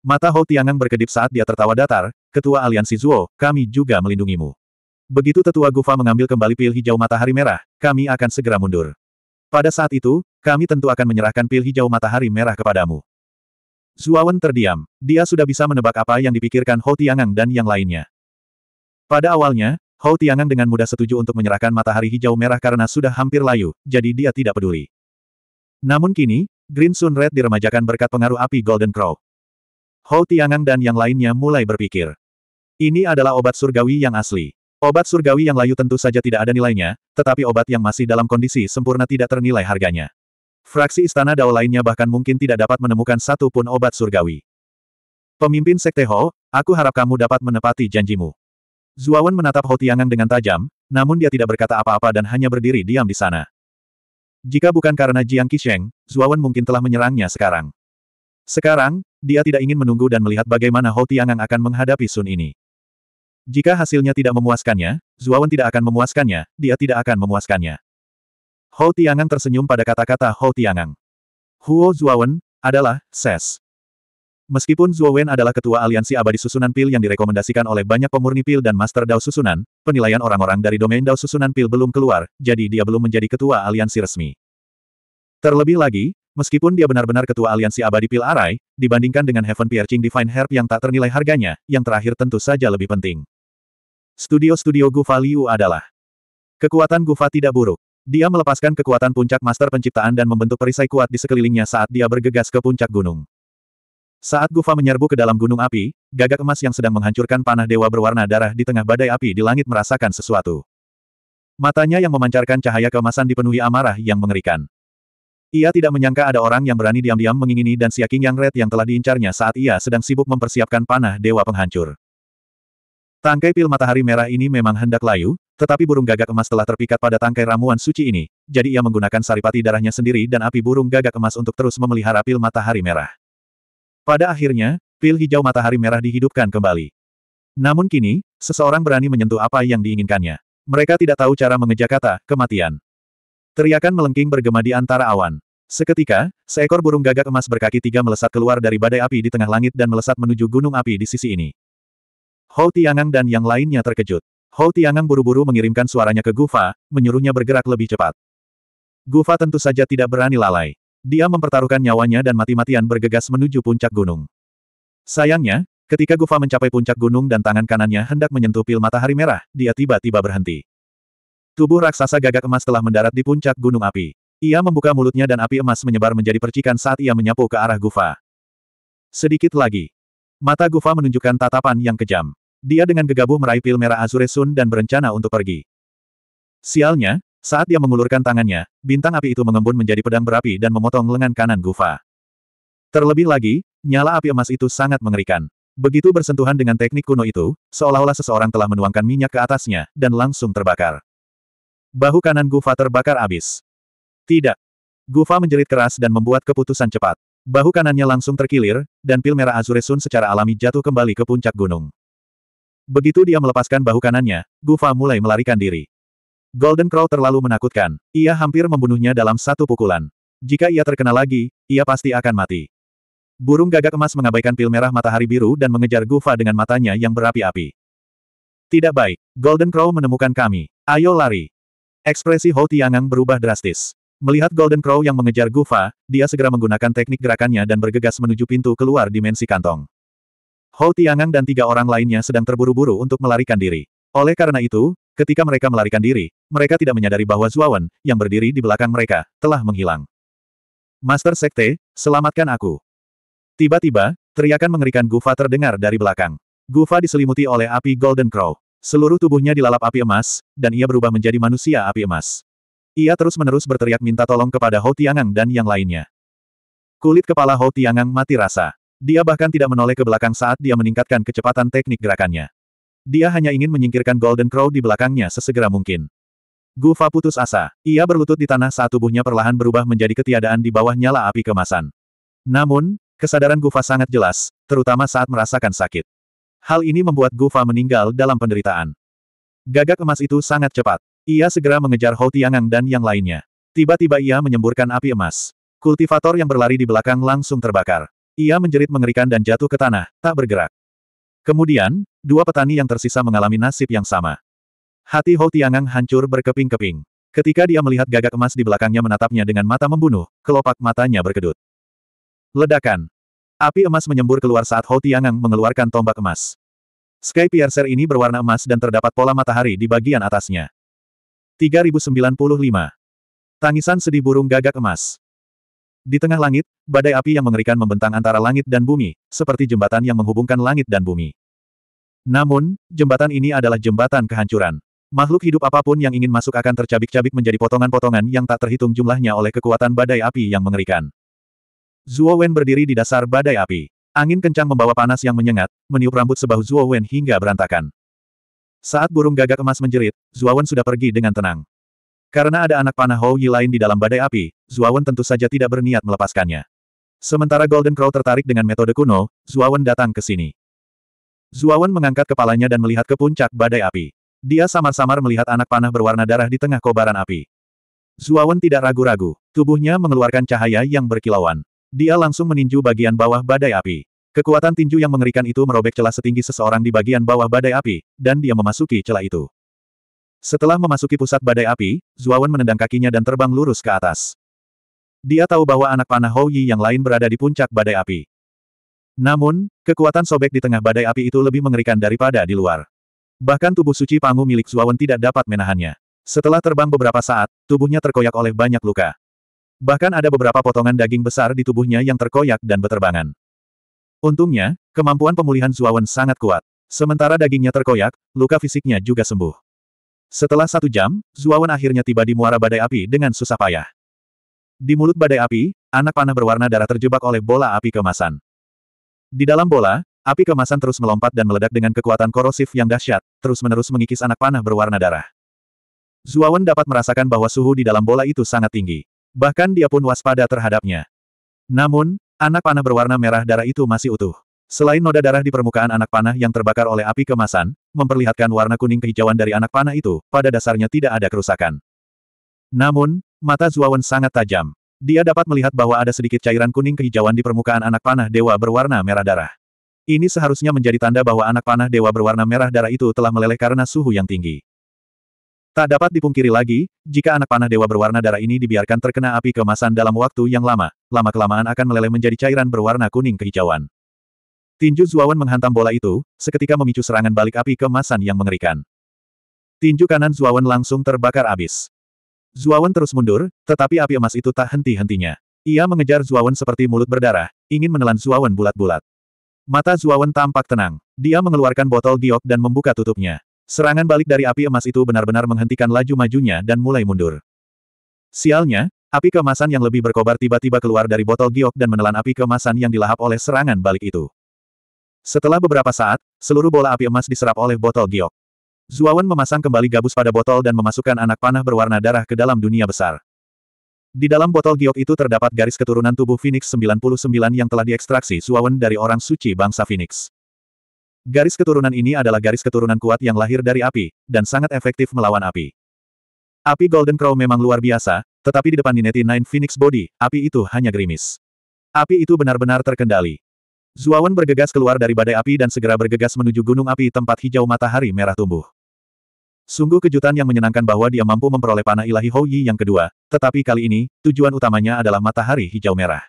Mata Hou Tiangang berkedip saat dia tertawa datar, ketua aliansi Zuo, kami juga melindungimu. Begitu tetua Gufa mengambil kembali pil hijau matahari merah, kami akan segera mundur. Pada saat itu, kami tentu akan menyerahkan pil hijau matahari merah kepadamu. Zuawan terdiam. Dia sudah bisa menebak apa yang dipikirkan Hou Tiangang dan yang lainnya. Pada awalnya, Hou Tiangang dengan mudah setuju untuk menyerahkan matahari hijau merah karena sudah hampir layu, jadi dia tidak peduli. Namun kini, Green Sun Red diremajakan berkat pengaruh api Golden Crow. Hou Tiangang dan yang lainnya mulai berpikir. Ini adalah obat surgawi yang asli. Obat surgawi yang layu tentu saja tidak ada nilainya, tetapi obat yang masih dalam kondisi sempurna tidak ternilai harganya. Fraksi Istana Dao lainnya bahkan mungkin tidak dapat menemukan satu pun obat surgawi. Pemimpin Sekte Ho, aku harap kamu dapat menepati janjimu. Zuawan menatap Hou Tiangan dengan tajam, namun dia tidak berkata apa-apa dan hanya berdiri diam di sana. Jika bukan karena Jiang Qisheng, Zuawan mungkin telah menyerangnya sekarang. Sekarang, dia tidak ingin menunggu dan melihat bagaimana Hou Tiangang akan menghadapi Sun ini. Jika hasilnya tidak memuaskannya, Zuawan tidak akan memuaskannya, dia tidak akan memuaskannya. Hou Tiangang tersenyum pada kata-kata Hou Tiangang. Huo Zuawan, adalah, ses. Meskipun Zhuo Wen adalah ketua aliansi abadi susunan pil yang direkomendasikan oleh banyak pemurni pil dan master Dao susunan, penilaian orang-orang dari domain Dao susunan pil belum keluar, jadi dia belum menjadi ketua aliansi resmi. Terlebih lagi, meskipun dia benar-benar ketua aliansi abadi pil arai, dibandingkan dengan Heaven Piercing Divine Herb yang tak ternilai harganya, yang terakhir tentu saja lebih penting. Studio-studio Gufa Liu adalah Kekuatan Gufa tidak buruk. Dia melepaskan kekuatan puncak master penciptaan dan membentuk perisai kuat di sekelilingnya saat dia bergegas ke puncak gunung. Saat Gufa menyerbu ke dalam gunung api, gagak emas yang sedang menghancurkan panah dewa berwarna darah di tengah badai api di langit merasakan sesuatu. Matanya yang memancarkan cahaya keemasan dipenuhi amarah yang mengerikan. Ia tidak menyangka ada orang yang berani diam-diam mengingini dan siaking yang red yang telah diincarnya saat ia sedang sibuk mempersiapkan panah dewa penghancur. Tangkai pil matahari merah ini memang hendak layu, tetapi burung gagak emas telah terpikat pada tangkai ramuan suci ini, jadi ia menggunakan saripati darahnya sendiri dan api burung gagak emas untuk terus memelihara pil matahari merah. Pada akhirnya, pil hijau matahari merah dihidupkan kembali. Namun kini, seseorang berani menyentuh apa yang diinginkannya. Mereka tidak tahu cara mengeja kata, kematian. Teriakan melengking bergema di antara awan. Seketika, seekor burung gagak emas berkaki tiga melesat keluar dari badai api di tengah langit dan melesat menuju gunung api di sisi ini. Hou Tiangang dan yang lainnya terkejut. Hou Tiangang buru-buru mengirimkan suaranya ke Gufa, menyuruhnya bergerak lebih cepat. Gufa tentu saja tidak berani lalai. Dia mempertaruhkan nyawanya dan mati-matian bergegas menuju puncak gunung. Sayangnya, ketika Gufa mencapai puncak gunung dan tangan kanannya hendak menyentuh pil matahari merah, dia tiba-tiba berhenti. Tubuh raksasa gagak emas telah mendarat di puncak gunung api. Ia membuka mulutnya dan api emas menyebar menjadi percikan saat ia menyapu ke arah Gufa. Sedikit lagi. Mata Gufa menunjukkan tatapan yang kejam. Dia dengan gegabah meraih pil merah Azure Sun dan berencana untuk pergi. Sialnya, saat dia mengulurkan tangannya, bintang api itu mengembun menjadi pedang berapi dan memotong lengan kanan Gufa. Terlebih lagi, nyala api emas itu sangat mengerikan. Begitu bersentuhan dengan teknik kuno itu, seolah-olah seseorang telah menuangkan minyak ke atasnya, dan langsung terbakar. Bahu kanan Gufa terbakar abis. Tidak. Gufa menjerit keras dan membuat keputusan cepat. Bahu kanannya langsung terkilir, dan pil merah Azure Sun secara alami jatuh kembali ke puncak gunung. Begitu dia melepaskan bahu kanannya, Gufa mulai melarikan diri. Golden Crow terlalu menakutkan. Ia hampir membunuhnya dalam satu pukulan. Jika ia terkena lagi, ia pasti akan mati. Burung gagak emas mengabaikan pil merah matahari biru dan mengejar Gufa dengan matanya yang berapi-api. Tidak baik, Golden Crow menemukan kami. Ayo lari. Ekspresi Hou Tiangang berubah drastis. Melihat Golden Crow yang mengejar Gufa, dia segera menggunakan teknik gerakannya dan bergegas menuju pintu keluar dimensi kantong. Hou Tiangang dan tiga orang lainnya sedang terburu-buru untuk melarikan diri. Oleh karena itu, Ketika mereka melarikan diri, mereka tidak menyadari bahwa Zuawan, yang berdiri di belakang mereka, telah menghilang. Master Sekte, selamatkan aku. Tiba-tiba, teriakan mengerikan Gufa terdengar dari belakang. Gufa diselimuti oleh api Golden Crow. Seluruh tubuhnya dilalap api emas, dan ia berubah menjadi manusia api emas. Ia terus-menerus berteriak minta tolong kepada Hou Tiangang dan yang lainnya. Kulit kepala Hou Tiangang mati rasa. Dia bahkan tidak menoleh ke belakang saat dia meningkatkan kecepatan teknik gerakannya. Dia hanya ingin menyingkirkan Golden Crow di belakangnya sesegera mungkin. Gufa putus asa. Ia berlutut di tanah saat tubuhnya perlahan berubah menjadi ketiadaan di bawah nyala api kemasan. Namun, kesadaran Gufa sangat jelas, terutama saat merasakan sakit. Hal ini membuat Gufa meninggal dalam penderitaan. Gagak emas itu sangat cepat. Ia segera mengejar Hou Tiangang dan yang lainnya. Tiba-tiba ia menyemburkan api emas. Kultivator yang berlari di belakang langsung terbakar. Ia menjerit mengerikan dan jatuh ke tanah, tak bergerak. Kemudian, dua petani yang tersisa mengalami nasib yang sama. Hati Hou Tiangang hancur berkeping-keping. Ketika dia melihat gagak emas di belakangnya menatapnya dengan mata membunuh, kelopak matanya berkedut. Ledakan. Api emas menyembur keluar saat Hou Tiangang mengeluarkan tombak emas. Sky Piercer ini berwarna emas dan terdapat pola matahari di bagian atasnya. 3095. Tangisan sedih burung gagak emas. Di tengah langit, badai api yang mengerikan membentang antara langit dan bumi, seperti jembatan yang menghubungkan langit dan bumi. Namun, jembatan ini adalah jembatan kehancuran. Makhluk hidup apapun yang ingin masuk akan tercabik-cabik menjadi potongan-potongan yang tak terhitung jumlahnya oleh kekuatan badai api yang mengerikan. Zuo Wen berdiri di dasar badai api. Angin kencang membawa panas yang menyengat, meniup rambut sebahu Zuo Wen hingga berantakan. Saat burung gagak emas menjerit, Zuo Wen sudah pergi dengan tenang. Karena ada anak panah Hou Yi lain di dalam badai api, Zuawan tentu saja tidak berniat melepaskannya. Sementara Golden Crow tertarik dengan metode kuno, Zuawan datang ke sini. Zuawan mengangkat kepalanya dan melihat ke puncak badai api. Dia samar-samar melihat anak panah berwarna darah di tengah kobaran api. Zuawan tidak ragu-ragu, tubuhnya mengeluarkan cahaya yang berkilauan. Dia langsung meninju bagian bawah badai api. Kekuatan tinju yang mengerikan itu merobek celah setinggi seseorang di bagian bawah badai api, dan dia memasuki celah itu. Setelah memasuki pusat badai api, Zuawan menendang kakinya dan terbang lurus ke atas. Dia tahu bahwa anak panah Hou Yi yang lain berada di puncak badai api. Namun, kekuatan sobek di tengah badai api itu lebih mengerikan daripada di luar. Bahkan tubuh suci Pangu milik Zuawan tidak dapat menahannya. Setelah terbang beberapa saat, tubuhnya terkoyak oleh banyak luka. Bahkan ada beberapa potongan daging besar di tubuhnya yang terkoyak dan beterbangan. Untungnya, kemampuan pemulihan Zuawan sangat kuat. Sementara dagingnya terkoyak, luka fisiknya juga sembuh. Setelah satu jam, Zuawan akhirnya tiba di muara badai api dengan susah payah. Di mulut badai api, anak panah berwarna darah terjebak oleh bola api kemasan. Di dalam bola, api kemasan terus melompat dan meledak dengan kekuatan korosif yang dahsyat, terus-menerus mengikis anak panah berwarna darah. Zuawan dapat merasakan bahwa suhu di dalam bola itu sangat tinggi. Bahkan dia pun waspada terhadapnya. Namun, anak panah berwarna merah darah itu masih utuh. Selain noda darah di permukaan anak panah yang terbakar oleh api kemasan, memperlihatkan warna kuning kehijauan dari anak panah itu, pada dasarnya tidak ada kerusakan. Namun, mata Zuawan sangat tajam. Dia dapat melihat bahwa ada sedikit cairan kuning kehijauan di permukaan anak panah dewa berwarna merah darah. Ini seharusnya menjadi tanda bahwa anak panah dewa berwarna merah darah itu telah meleleh karena suhu yang tinggi. Tak dapat dipungkiri lagi, jika anak panah dewa berwarna darah ini dibiarkan terkena api kemasan dalam waktu yang lama, lama-kelamaan akan meleleh menjadi cairan berwarna kuning kehijauan. Tinju Zuawan menghantam bola itu, seketika memicu serangan balik api kemasan yang mengerikan. Tinju kanan Zuawan langsung terbakar abis. Zuawan terus mundur, tetapi api emas itu tak henti-hentinya. Ia mengejar Zuawan seperti mulut berdarah, ingin menelan Zuawan bulat-bulat. Mata Zuawan tampak tenang. Dia mengeluarkan botol giok dan membuka tutupnya. Serangan balik dari api emas itu benar-benar menghentikan laju majunya dan mulai mundur. Sialnya, api kemasan yang lebih berkobar tiba-tiba keluar dari botol giok dan menelan api kemasan yang dilahap oleh serangan balik itu. Setelah beberapa saat, seluruh bola api emas diserap oleh botol giok. Zuawan memasang kembali gabus pada botol dan memasukkan anak panah berwarna darah ke dalam dunia besar. Di dalam botol giok itu terdapat garis keturunan tubuh Phoenix 99 yang telah diekstraksi Zuawan dari orang suci bangsa Phoenix. Garis keturunan ini adalah garis keturunan kuat yang lahir dari api, dan sangat efektif melawan api. Api Golden Crow memang luar biasa, tetapi di depan Ninety Nine Phoenix Body, api itu hanya gerimis. Api itu benar-benar terkendali. Zuawan bergegas keluar dari badai api dan segera bergegas menuju gunung api tempat hijau matahari merah tumbuh. Sungguh kejutan yang menyenangkan bahwa dia mampu memperoleh panah ilahi Hou Yi yang kedua, tetapi kali ini, tujuan utamanya adalah matahari hijau merah.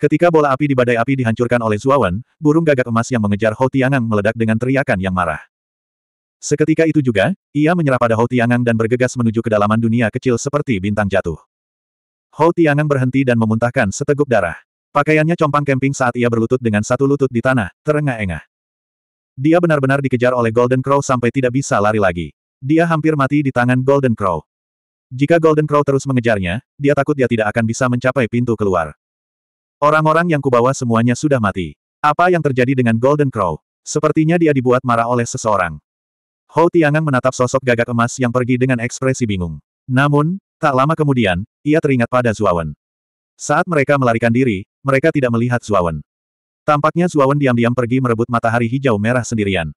Ketika bola api di badai api dihancurkan oleh Zuawan, burung gagak emas yang mengejar Hou Tiangang meledak dengan teriakan yang marah. Seketika itu juga, ia menyerah pada Hou Tiangang dan bergegas menuju kedalaman dunia kecil seperti bintang jatuh. Hou Tiangang berhenti dan memuntahkan seteguk darah. Pakaiannya compang kemping saat ia berlutut dengan satu lutut di tanah, terengah-engah. Dia benar-benar dikejar oleh Golden Crow sampai tidak bisa lari lagi. Dia hampir mati di tangan Golden Crow. Jika Golden Crow terus mengejarnya, dia takut dia tidak akan bisa mencapai pintu keluar. Orang-orang yang kubawa semuanya sudah mati. Apa yang terjadi dengan Golden Crow? Sepertinya dia dibuat marah oleh seseorang. Hou Tiangang menatap sosok gagak emas yang pergi dengan ekspresi bingung. Namun, tak lama kemudian, ia teringat pada Zuawan. Saat mereka melarikan diri, mereka tidak melihat Zuawan. Tampaknya Zuawan diam-diam pergi merebut matahari hijau merah sendirian.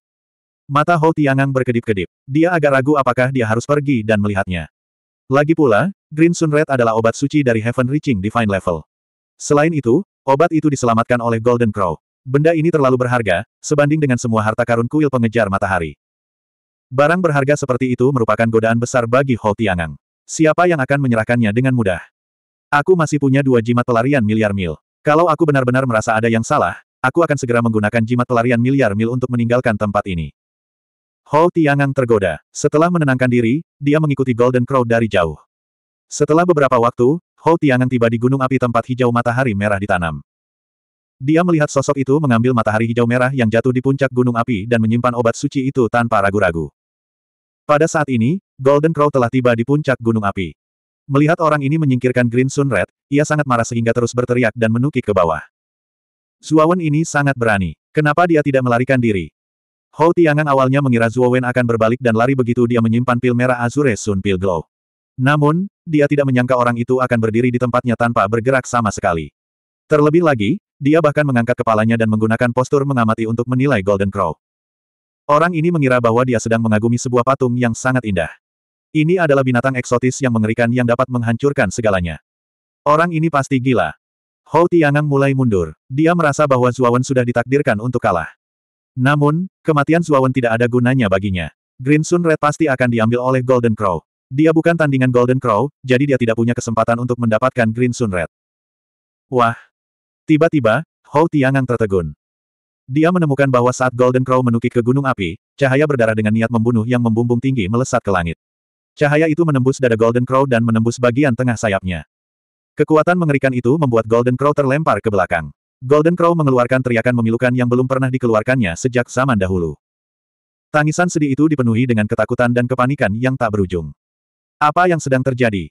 Mata Hou Tiangang berkedip-kedip. Dia agak ragu apakah dia harus pergi dan melihatnya. Lagi pula, Green Sun Red adalah obat suci dari Heaven Reaching Divine Level. Selain itu, obat itu diselamatkan oleh Golden Crow. Benda ini terlalu berharga, sebanding dengan semua harta karun kuil pengejar matahari. Barang berharga seperti itu merupakan godaan besar bagi Hou Tiangang. Siapa yang akan menyerahkannya dengan mudah? Aku masih punya dua jimat pelarian miliar mil. Kalau aku benar-benar merasa ada yang salah, aku akan segera menggunakan jimat pelarian miliar mil untuk meninggalkan tempat ini. Hou Tiangang tergoda. Setelah menenangkan diri, dia mengikuti Golden Crow dari jauh. Setelah beberapa waktu, Hou Tiangang tiba di gunung api tempat hijau matahari merah ditanam. Dia melihat sosok itu mengambil matahari hijau merah yang jatuh di puncak gunung api dan menyimpan obat suci itu tanpa ragu-ragu. Pada saat ini, Golden Crow telah tiba di puncak gunung api. Melihat orang ini menyingkirkan Green Sun Red, ia sangat marah sehingga terus berteriak dan menukik ke bawah. Zuowen ini sangat berani. Kenapa dia tidak melarikan diri? Hou Tiangang awalnya mengira Zuowen akan berbalik dan lari begitu dia menyimpan pil merah Azure Sun Pil Glow. Namun, dia tidak menyangka orang itu akan berdiri di tempatnya tanpa bergerak sama sekali. Terlebih lagi, dia bahkan mengangkat kepalanya dan menggunakan postur mengamati untuk menilai Golden Crow. Orang ini mengira bahwa dia sedang mengagumi sebuah patung yang sangat indah. Ini adalah binatang eksotis yang mengerikan yang dapat menghancurkan segalanya. Orang ini pasti gila. Hou Tiangang mulai mundur. Dia merasa bahwa Zuawan sudah ditakdirkan untuk kalah. Namun, kematian Zuawan tidak ada gunanya baginya. Green Sun Red pasti akan diambil oleh Golden Crow. Dia bukan tandingan Golden Crow, jadi dia tidak punya kesempatan untuk mendapatkan Green Sun Red. Wah! Tiba-tiba, Hou Tiangang tertegun. Dia menemukan bahwa saat Golden Crow menukik ke gunung api, cahaya berdarah dengan niat membunuh yang membumbung tinggi melesat ke langit. Cahaya itu menembus dada Golden Crow dan menembus bagian tengah sayapnya. Kekuatan mengerikan itu membuat Golden Crow terlempar ke belakang. Golden Crow mengeluarkan teriakan memilukan yang belum pernah dikeluarkannya sejak zaman dahulu. Tangisan sedih itu dipenuhi dengan ketakutan dan kepanikan yang tak berujung. Apa yang sedang terjadi?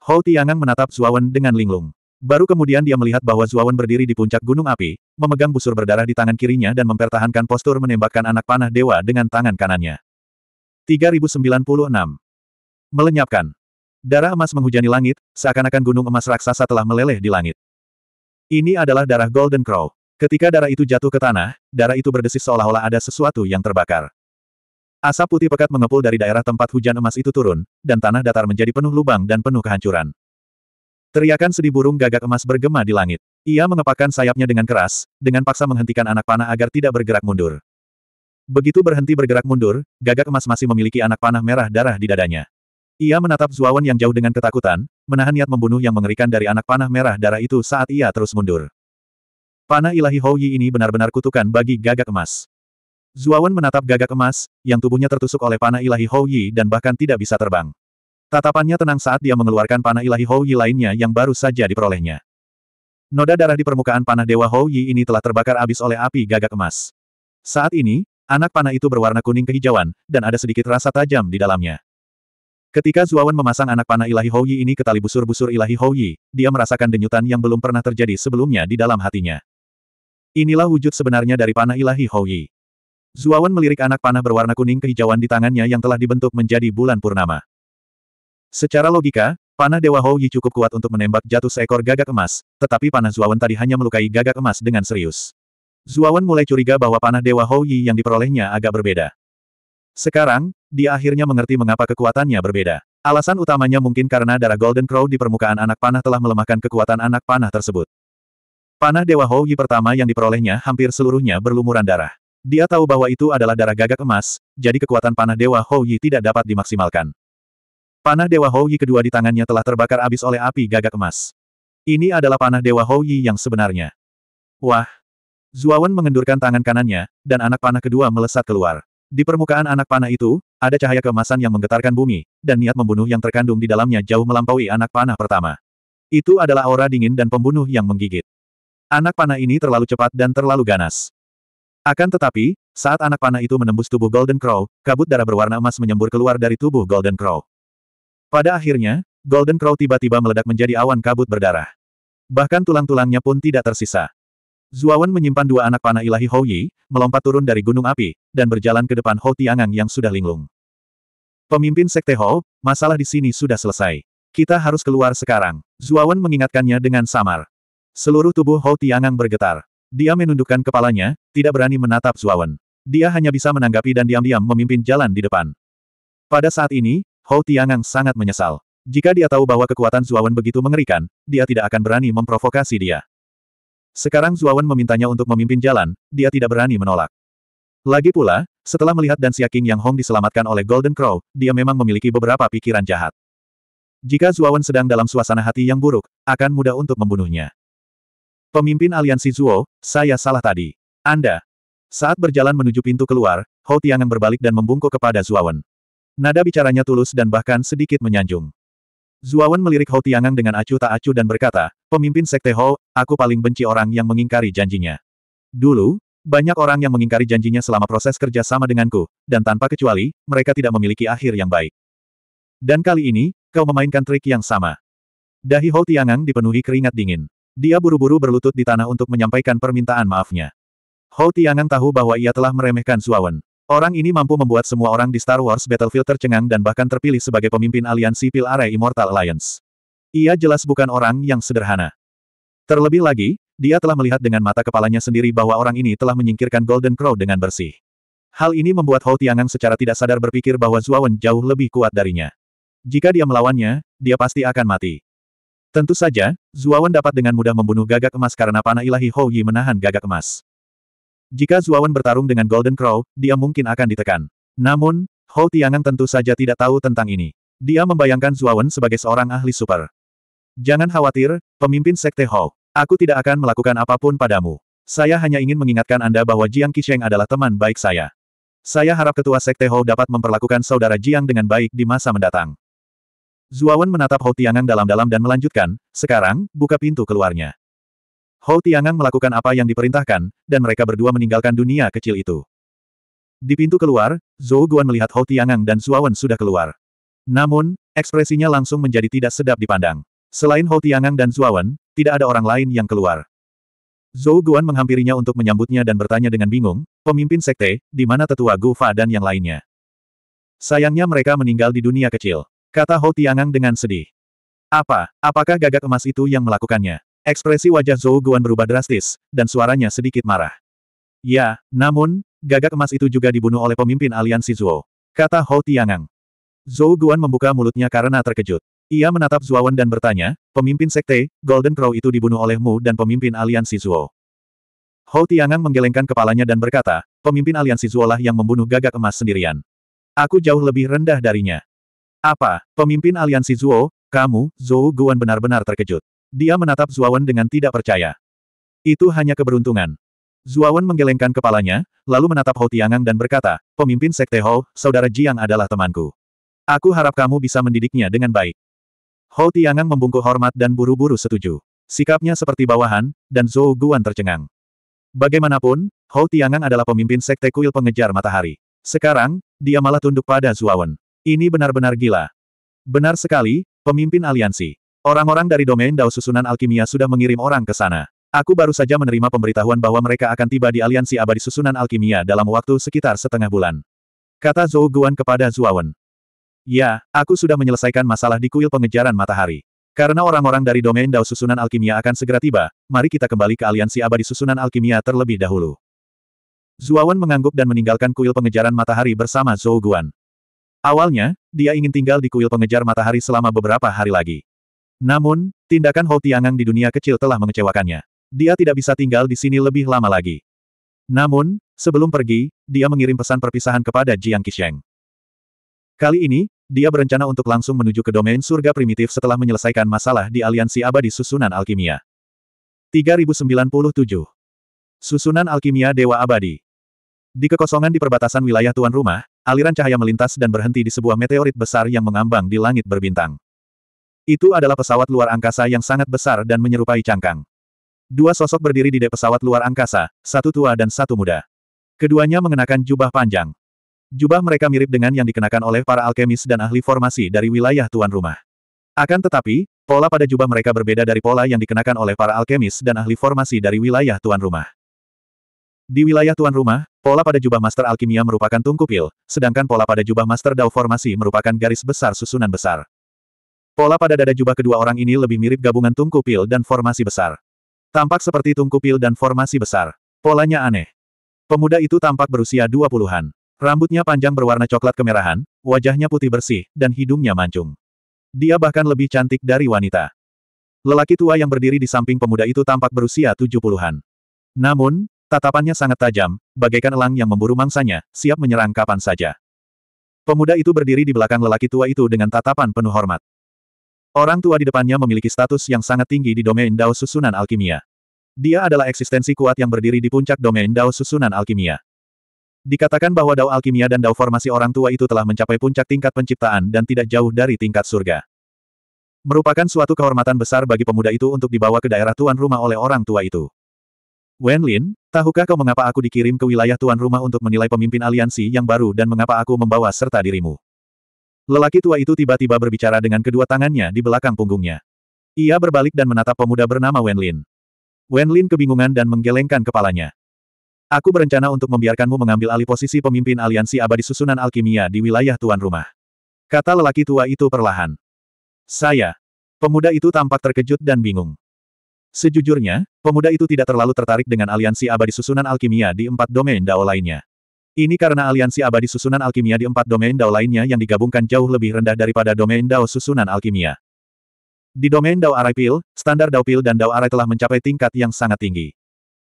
Hou Tiangang menatap Zuawan dengan linglung. Baru kemudian dia melihat bahwa Zuawan berdiri di puncak gunung api, memegang busur berdarah di tangan kirinya dan mempertahankan postur menembakkan anak panah dewa dengan tangan kanannya. 3096 Melenyapkan. Darah emas menghujani langit, seakan-akan gunung emas raksasa telah meleleh di langit. Ini adalah darah Golden Crow. Ketika darah itu jatuh ke tanah, darah itu berdesis seolah-olah ada sesuatu yang terbakar. Asap putih pekat mengepul dari daerah tempat hujan emas itu turun, dan tanah datar menjadi penuh lubang dan penuh kehancuran. Teriakan sedih burung gagak emas bergema di langit. Ia mengepakkan sayapnya dengan keras, dengan paksa menghentikan anak panah agar tidak bergerak mundur. Begitu berhenti bergerak mundur, gagak emas masih memiliki anak panah merah darah di dadanya. Ia menatap Zuawan yang jauh dengan ketakutan, menahan niat membunuh yang mengerikan dari anak panah merah darah itu saat ia terus mundur. Panah ilahi Hou Yi ini benar-benar kutukan bagi gagak emas. Zuawan menatap gagak emas, yang tubuhnya tertusuk oleh panah ilahi Hou Yi dan bahkan tidak bisa terbang. Tatapannya tenang saat dia mengeluarkan panah ilahi Hou Yi lainnya yang baru saja diperolehnya. Noda darah di permukaan panah Dewa Hou Yi ini telah terbakar habis oleh api gagak emas. Saat ini, anak panah itu berwarna kuning kehijauan, dan ada sedikit rasa tajam di dalamnya. Ketika Zuawan memasang anak panah ilahi Houyi ini ke tali busur-busur ilahi Houyi, dia merasakan denyutan yang belum pernah terjadi sebelumnya di dalam hatinya. Inilah wujud sebenarnya dari panah ilahi Houyi. Zuawan melirik anak panah berwarna kuning kehijauan di tangannya yang telah dibentuk menjadi bulan purnama. Secara logika, panah Dewa Houyi cukup kuat untuk menembak jatuh seekor gagak emas, tetapi panah Zuawan tadi hanya melukai gagak emas dengan serius. Zuawan mulai curiga bahwa panah Dewa Houyi yang diperolehnya agak berbeda. Sekarang, dia akhirnya mengerti mengapa kekuatannya berbeda. Alasan utamanya mungkin karena darah Golden Crow di permukaan anak panah telah melemahkan kekuatan anak panah tersebut. Panah Dewa Houyi pertama yang diperolehnya hampir seluruhnya berlumuran darah. Dia tahu bahwa itu adalah darah gagak emas, jadi kekuatan panah Dewa Houyi tidak dapat dimaksimalkan. Panah Dewa Houyi kedua di tangannya telah terbakar habis oleh api gagak emas. Ini adalah panah Dewa Houyi yang sebenarnya. Wah! Zuawan mengendurkan tangan kanannya, dan anak panah kedua melesat keluar. Di permukaan anak panah itu, ada cahaya kemasan yang menggetarkan bumi, dan niat membunuh yang terkandung di dalamnya jauh melampaui anak panah pertama. Itu adalah aura dingin dan pembunuh yang menggigit. Anak panah ini terlalu cepat dan terlalu ganas. Akan tetapi, saat anak panah itu menembus tubuh Golden Crow, kabut darah berwarna emas menyembur keluar dari tubuh Golden Crow. Pada akhirnya, Golden Crow tiba-tiba meledak menjadi awan kabut berdarah. Bahkan tulang-tulangnya pun tidak tersisa. Zuawan menyimpan dua anak panah ilahi Hou Yi, melompat turun dari gunung api, dan berjalan ke depan Hou Tiangang yang sudah linglung. Pemimpin Sekte Hou, masalah di sini sudah selesai. Kita harus keluar sekarang. Zuawan mengingatkannya dengan samar. Seluruh tubuh Hou Tiangang bergetar. Dia menundukkan kepalanya, tidak berani menatap Zuawan. Dia hanya bisa menanggapi dan diam-diam memimpin jalan di depan. Pada saat ini, Hou Tiangang sangat menyesal. Jika dia tahu bahwa kekuatan Zuawan begitu mengerikan, dia tidak akan berani memprovokasi dia. Sekarang Zuawan memintanya untuk memimpin jalan, dia tidak berani menolak. Lagi pula, setelah melihat dan siaking Yang Hong diselamatkan oleh Golden Crow, dia memang memiliki beberapa pikiran jahat. Jika Zuawan sedang dalam suasana hati yang buruk, akan mudah untuk membunuhnya. Pemimpin aliansi Zuo, saya salah tadi. Anda. Saat berjalan menuju pintu keluar, Hou Tiangang berbalik dan membungkuk kepada Zuawan. Nada bicaranya tulus dan bahkan sedikit menyanjung. Zuawan melirik Hou Tiangang dengan acuh tak acuh dan berkata, pemimpin Sekte Hou, aku paling benci orang yang mengingkari janjinya. Dulu, banyak orang yang mengingkari janjinya selama proses kerja sama denganku, dan tanpa kecuali, mereka tidak memiliki akhir yang baik. Dan kali ini, kau memainkan trik yang sama. Dahi Hou Tiangang dipenuhi keringat dingin. Dia buru-buru berlutut di tanah untuk menyampaikan permintaan maafnya. Hou Tiangang tahu bahwa ia telah meremehkan Zuawan. Orang ini mampu membuat semua orang di Star Wars Battlefield tercengang dan bahkan terpilih sebagai pemimpin aliansi Pil Array Immortal Alliance. Ia jelas bukan orang yang sederhana. Terlebih lagi, dia telah melihat dengan mata kepalanya sendiri bahwa orang ini telah menyingkirkan Golden Crow dengan bersih. Hal ini membuat Hou Tiangang secara tidak sadar berpikir bahwa Zuawan jauh lebih kuat darinya. Jika dia melawannya, dia pasti akan mati. Tentu saja, Zuawan dapat dengan mudah membunuh gagak emas karena panah ilahi Hou Yi menahan gagak emas. Jika Zuawan bertarung dengan Golden Crow, dia mungkin akan ditekan. Namun, Hou Tiangang tentu saja tidak tahu tentang ini. Dia membayangkan Zuawan sebagai seorang ahli super. Jangan khawatir, pemimpin Sekte Hou. Aku tidak akan melakukan apapun padamu. Saya hanya ingin mengingatkan Anda bahwa Jiang Qisheng adalah teman baik saya. Saya harap ketua Sekte Hou dapat memperlakukan saudara Jiang dengan baik di masa mendatang. Zuawan menatap Hou Tiangang dalam-dalam dan melanjutkan, sekarang, buka pintu keluarnya. Hou Tiangang melakukan apa yang diperintahkan, dan mereka berdua meninggalkan dunia kecil itu. Di pintu keluar, Zhou Guan melihat Hou Tiangang dan Zuawan sudah keluar. Namun, ekspresinya langsung menjadi tidak sedap dipandang. Selain Hou Tiangang dan Zuawan, tidak ada orang lain yang keluar. Zhou Guan menghampirinya untuk menyambutnya dan bertanya dengan bingung, pemimpin sekte, di mana tetua Gu Fa dan yang lainnya. Sayangnya mereka meninggal di dunia kecil, kata Hou Tiangang dengan sedih. Apa, apakah gagak emas itu yang melakukannya? Ekspresi wajah Zhou Guan berubah drastis, dan suaranya sedikit marah. Ya, namun, gagak emas itu juga dibunuh oleh pemimpin aliansi Zhuo. Kata Hou Tiangang. Zhou Guan membuka mulutnya karena terkejut. Ia menatap Wen dan bertanya, pemimpin sekte, Golden Crow itu dibunuh olehmu dan pemimpin aliansi Zuo. Hou Tiangang menggelengkan kepalanya dan berkata, pemimpin aliansi Zuo lah yang membunuh gagak emas sendirian. Aku jauh lebih rendah darinya. Apa, pemimpin aliansi Zuo, kamu, Zhou Guan benar-benar terkejut. Dia menatap Zuawan dengan tidak percaya. Itu hanya keberuntungan. Zuawan menggelengkan kepalanya, lalu menatap Hou Tiangang dan berkata, pemimpin Sekte Hou, saudara Jiang adalah temanku. Aku harap kamu bisa mendidiknya dengan baik. Hou Tiangang membungkuk hormat dan buru-buru setuju. Sikapnya seperti bawahan, dan Zhou Guan tercengang. Bagaimanapun, Hou Tiangang adalah pemimpin Sekte Kuil Pengejar Matahari. Sekarang, dia malah tunduk pada Zuawan. Ini benar-benar gila. Benar sekali, pemimpin aliansi. Orang-orang dari domain Dao Susunan Alkimia sudah mengirim orang ke sana. Aku baru saja menerima pemberitahuan bahwa mereka akan tiba di aliansi abadi Susunan Alkimia dalam waktu sekitar setengah bulan. Kata Zhou Guan kepada Zuawan. Ya, aku sudah menyelesaikan masalah di kuil pengejaran matahari. Karena orang-orang dari domain Dao Susunan Alkimia akan segera tiba, mari kita kembali ke aliansi abadi Susunan Alkimia terlebih dahulu. Zuawan mengangguk dan meninggalkan kuil pengejaran matahari bersama Zhou Guan. Awalnya, dia ingin tinggal di kuil pengejar matahari selama beberapa hari lagi. Namun, tindakan Hou Tiangang di dunia kecil telah mengecewakannya. Dia tidak bisa tinggal di sini lebih lama lagi. Namun, sebelum pergi, dia mengirim pesan perpisahan kepada Jiang Qisheng. Kali ini, dia berencana untuk langsung menuju ke domain surga primitif setelah menyelesaikan masalah di aliansi abadi susunan alkimia. 3097 Susunan alkimia Dewa Abadi Di kekosongan di perbatasan wilayah tuan rumah, aliran cahaya melintas dan berhenti di sebuah meteorit besar yang mengambang di langit berbintang. Itu adalah pesawat luar angkasa yang sangat besar dan menyerupai cangkang. Dua sosok berdiri di dek pesawat luar angkasa, satu tua dan satu muda. Keduanya mengenakan jubah panjang. Jubah mereka mirip dengan yang dikenakan oleh para alkemis dan ahli formasi dari wilayah tuan rumah. Akan tetapi, pola pada jubah mereka berbeda dari pola yang dikenakan oleh para alkemis dan ahli formasi dari wilayah tuan rumah. Di wilayah tuan rumah, pola pada jubah master alkimia merupakan tungku pil, sedangkan pola pada jubah master dao formasi merupakan garis besar susunan besar. Pola pada dada jubah kedua orang ini lebih mirip gabungan tungku pil dan formasi besar. Tampak seperti tungku pil dan formasi besar. Polanya aneh. Pemuda itu tampak berusia 20-an. Rambutnya panjang berwarna coklat kemerahan, wajahnya putih bersih, dan hidungnya mancung. Dia bahkan lebih cantik dari wanita. Lelaki tua yang berdiri di samping pemuda itu tampak berusia 70-an. Namun, tatapannya sangat tajam, bagaikan elang yang memburu mangsanya, siap menyerang kapan saja. Pemuda itu berdiri di belakang lelaki tua itu dengan tatapan penuh hormat. Orang tua di depannya memiliki status yang sangat tinggi di domain Dao Susunan Alkimia. Dia adalah eksistensi kuat yang berdiri di puncak domain Dao Susunan Alkimia. Dikatakan bahwa Dao Alkimia dan Dao Formasi Orang Tua itu telah mencapai puncak tingkat penciptaan dan tidak jauh dari tingkat surga. Merupakan suatu kehormatan besar bagi pemuda itu untuk dibawa ke daerah tuan rumah oleh orang tua itu. Wen Lin, tahukah kau mengapa aku dikirim ke wilayah tuan rumah untuk menilai pemimpin aliansi yang baru dan mengapa aku membawa serta dirimu? Lelaki tua itu tiba-tiba berbicara dengan kedua tangannya di belakang punggungnya. Ia berbalik dan menatap pemuda bernama Wenlin. Wenlin kebingungan dan menggelengkan kepalanya. Aku berencana untuk membiarkanmu mengambil alih posisi pemimpin aliansi abadi susunan alkimia di wilayah tuan rumah. Kata lelaki tua itu perlahan. Saya. Pemuda itu tampak terkejut dan bingung. Sejujurnya, pemuda itu tidak terlalu tertarik dengan aliansi abadi susunan alkimia di empat domain dao lainnya. Ini karena aliansi abadi susunan alkimia di empat domain Dao lainnya yang digabungkan jauh lebih rendah daripada domain Dao susunan alkimia. Di domain Dao Arai Pil, standar Dao Pil dan Dao Arai telah mencapai tingkat yang sangat tinggi.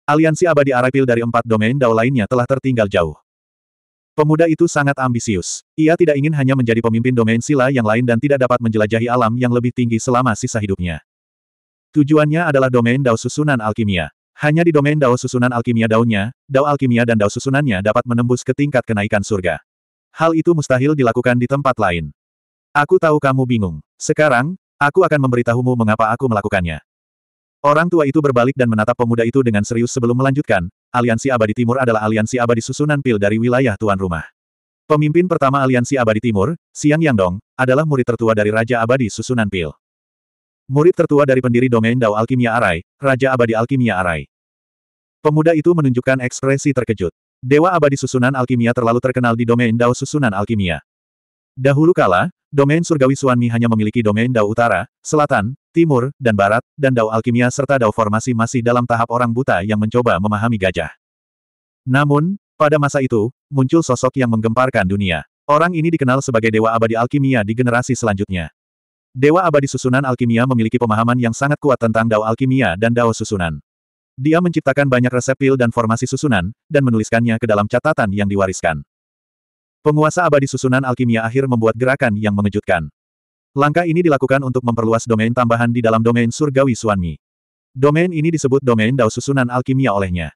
Aliansi abadi Arai Pil dari empat domain Dao lainnya telah tertinggal jauh. Pemuda itu sangat ambisius. Ia tidak ingin hanya menjadi pemimpin domain sila yang lain dan tidak dapat menjelajahi alam yang lebih tinggi selama sisa hidupnya. Tujuannya adalah domain Dao susunan alkimia. Hanya di domain dao susunan alkimia daunnya, dao alkimia dan dao susunannya dapat menembus ke tingkat kenaikan surga. Hal itu mustahil dilakukan di tempat lain. Aku tahu kamu bingung. Sekarang, aku akan memberitahumu mengapa aku melakukannya. Orang tua itu berbalik dan menatap pemuda itu dengan serius sebelum melanjutkan, Aliansi Abadi Timur adalah aliansi abadi susunan pil dari wilayah tuan rumah. Pemimpin pertama Aliansi Abadi Timur, Siang Yangdong, adalah murid tertua dari Raja Abadi Susunan Pil. Murid tertua dari pendiri domain Dao Alkimia Arai, Raja Abadi Alkimia Arai. Pemuda itu menunjukkan ekspresi terkejut. Dewa abadi susunan alkimia terlalu terkenal di domain Dao susunan alkimia. Dahulu kala, domain surgawi Suanmi hanya memiliki domain Dao utara, selatan, timur, dan barat, dan Dao alkimia serta Dao formasi masih dalam tahap orang buta yang mencoba memahami gajah. Namun, pada masa itu, muncul sosok yang menggemparkan dunia. Orang ini dikenal sebagai Dewa Abadi Alkimia di generasi selanjutnya. Dewa abadi susunan alkimia memiliki pemahaman yang sangat kuat tentang dao alkimia dan dao susunan. Dia menciptakan banyak resep pil dan formasi susunan, dan menuliskannya ke dalam catatan yang diwariskan. Penguasa abadi susunan alkimia akhir membuat gerakan yang mengejutkan. Langkah ini dilakukan untuk memperluas domain tambahan di dalam domain surgawi Suanmi. Domain ini disebut domain Dao Susunan Alkimia olehnya.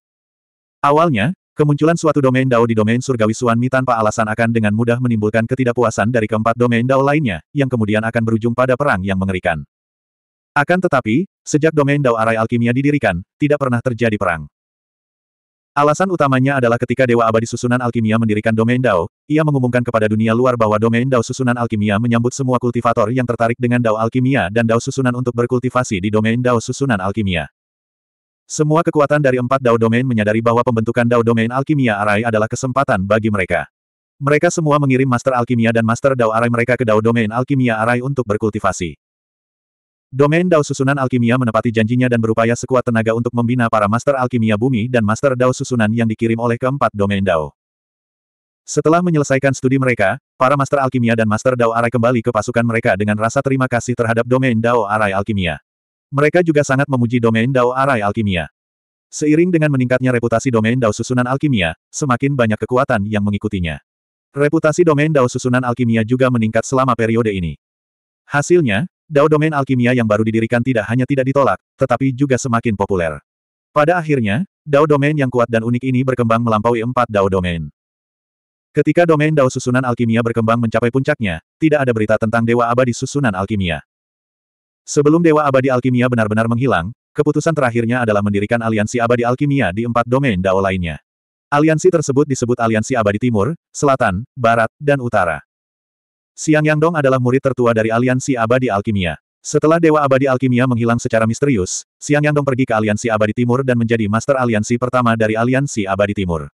Awalnya, Kemunculan suatu domain Dao di domain surgawi Suan Suanmi tanpa alasan akan dengan mudah menimbulkan ketidakpuasan dari keempat domain Dao lainnya, yang kemudian akan berujung pada perang yang mengerikan. Akan tetapi, sejak domain Dao Arai Alkimia didirikan, tidak pernah terjadi perang. Alasan utamanya adalah ketika Dewa Abadi Susunan Alkimia mendirikan domain Dao, ia mengumumkan kepada dunia luar bahwa domain Dao Susunan Alkimia menyambut semua kultivator yang tertarik dengan Dao Alkimia dan Dao Susunan untuk berkultivasi di domain Dao Susunan Alkimia. Semua kekuatan dari empat Dao Domain menyadari bahwa pembentukan Dao Domain Alkimia Arai adalah kesempatan bagi mereka. Mereka semua mengirim Master Alkimia dan Master Dao Arai mereka ke Dao Domain Alkimia Arai untuk berkultivasi. Domain Dao Susunan Alkimia menepati janjinya dan berupaya sekuat tenaga untuk membina para Master Alkimia Bumi dan Master Dao Susunan yang dikirim oleh keempat Domain Dao. Setelah menyelesaikan studi mereka, para Master Alkimia dan Master Dao Arai kembali ke pasukan mereka dengan rasa terima kasih terhadap Domain Dao Arai Alkimia. Mereka juga sangat memuji domain Dao Arai Alkimia. Seiring dengan meningkatnya reputasi domain Dao Susunan Alkimia, semakin banyak kekuatan yang mengikutinya. Reputasi domain Dao Susunan Alkimia juga meningkat selama periode ini. Hasilnya, Dao domain alkimia yang baru didirikan tidak hanya tidak ditolak, tetapi juga semakin populer. Pada akhirnya, Dao domain yang kuat dan unik ini berkembang melampaui empat Dao domain. Ketika domain Dao susunan alkimia berkembang mencapai puncaknya, tidak ada berita tentang dewa abadi susunan alkimia. Sebelum Dewa Abadi Alkimia benar-benar menghilang, keputusan terakhirnya adalah mendirikan aliansi abadi alkimia di empat domain Dao lainnya. Aliansi tersebut disebut Aliansi Abadi Timur, Selatan, Barat, dan Utara. Siang Yang Dong adalah murid tertua dari Aliansi Abadi Alkimia. Setelah Dewa Abadi Alkimia menghilang secara misterius, Siang Yang Dong pergi ke Aliansi Abadi Timur dan menjadi Master Aliansi pertama dari Aliansi Abadi Timur.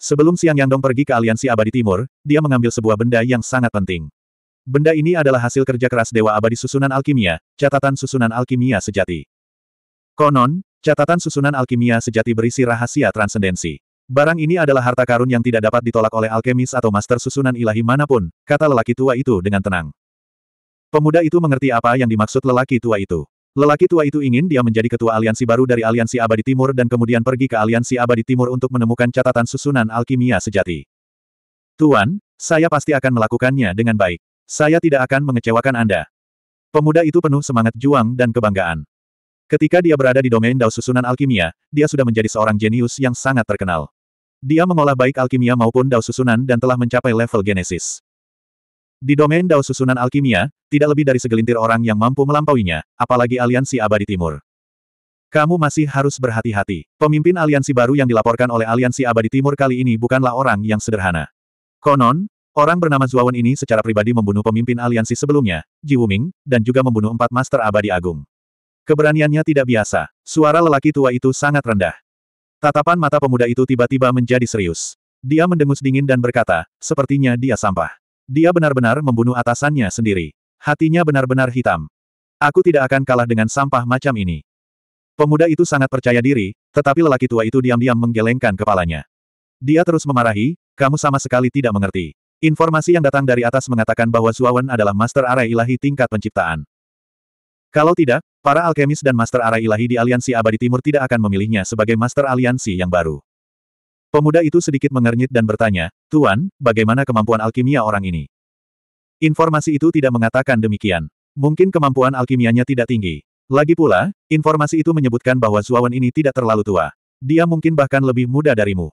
Sebelum Siang Yang Dong pergi ke Aliansi Abadi Timur, dia mengambil sebuah benda yang sangat penting. Benda ini adalah hasil kerja keras Dewa Abadi Susunan Alkimia, catatan Susunan Alkimia Sejati. Konon, catatan Susunan Alkimia Sejati berisi rahasia transendensi. Barang ini adalah harta karun yang tidak dapat ditolak oleh alkemis atau master susunan ilahi manapun, kata lelaki tua itu dengan tenang. Pemuda itu mengerti apa yang dimaksud lelaki tua itu. Lelaki tua itu ingin dia menjadi ketua aliansi baru dari Aliansi Abadi Timur dan kemudian pergi ke Aliansi Abadi Timur untuk menemukan catatan susunan alkimia sejati. Tuan, saya pasti akan melakukannya dengan baik. Saya tidak akan mengecewakan Anda. Pemuda itu penuh semangat juang dan kebanggaan. Ketika dia berada di domain Dao susunan alkimia, dia sudah menjadi seorang jenius yang sangat terkenal. Dia mengolah baik alkimia maupun Dao susunan dan telah mencapai level genesis. Di domain Dao susunan alkimia, tidak lebih dari segelintir orang yang mampu melampauinya, apalagi aliansi abadi timur. Kamu masih harus berhati-hati. Pemimpin aliansi baru yang dilaporkan oleh aliansi abadi timur kali ini bukanlah orang yang sederhana. Konon, Orang bernama Zuawan ini secara pribadi membunuh pemimpin aliansi sebelumnya, Ji Wuming, dan juga membunuh empat master abadi agung. Keberaniannya tidak biasa, suara lelaki tua itu sangat rendah. Tatapan mata pemuda itu tiba-tiba menjadi serius. Dia mendengus dingin dan berkata, sepertinya dia sampah. Dia benar-benar membunuh atasannya sendiri. Hatinya benar-benar hitam. Aku tidak akan kalah dengan sampah macam ini. Pemuda itu sangat percaya diri, tetapi lelaki tua itu diam-diam menggelengkan kepalanya. Dia terus memarahi, kamu sama sekali tidak mengerti. Informasi yang datang dari atas mengatakan bahwa Zuawan adalah Master Arai Ilahi tingkat penciptaan. Kalau tidak, para alkemis dan Master Arai Ilahi di Aliansi Abadi Timur tidak akan memilihnya sebagai Master Aliansi yang baru. Pemuda itu sedikit mengernyit dan bertanya, Tuan, bagaimana kemampuan alkimia orang ini? Informasi itu tidak mengatakan demikian. Mungkin kemampuan alkimianya tidak tinggi. Lagi pula, informasi itu menyebutkan bahwa Zuawan ini tidak terlalu tua. Dia mungkin bahkan lebih muda darimu.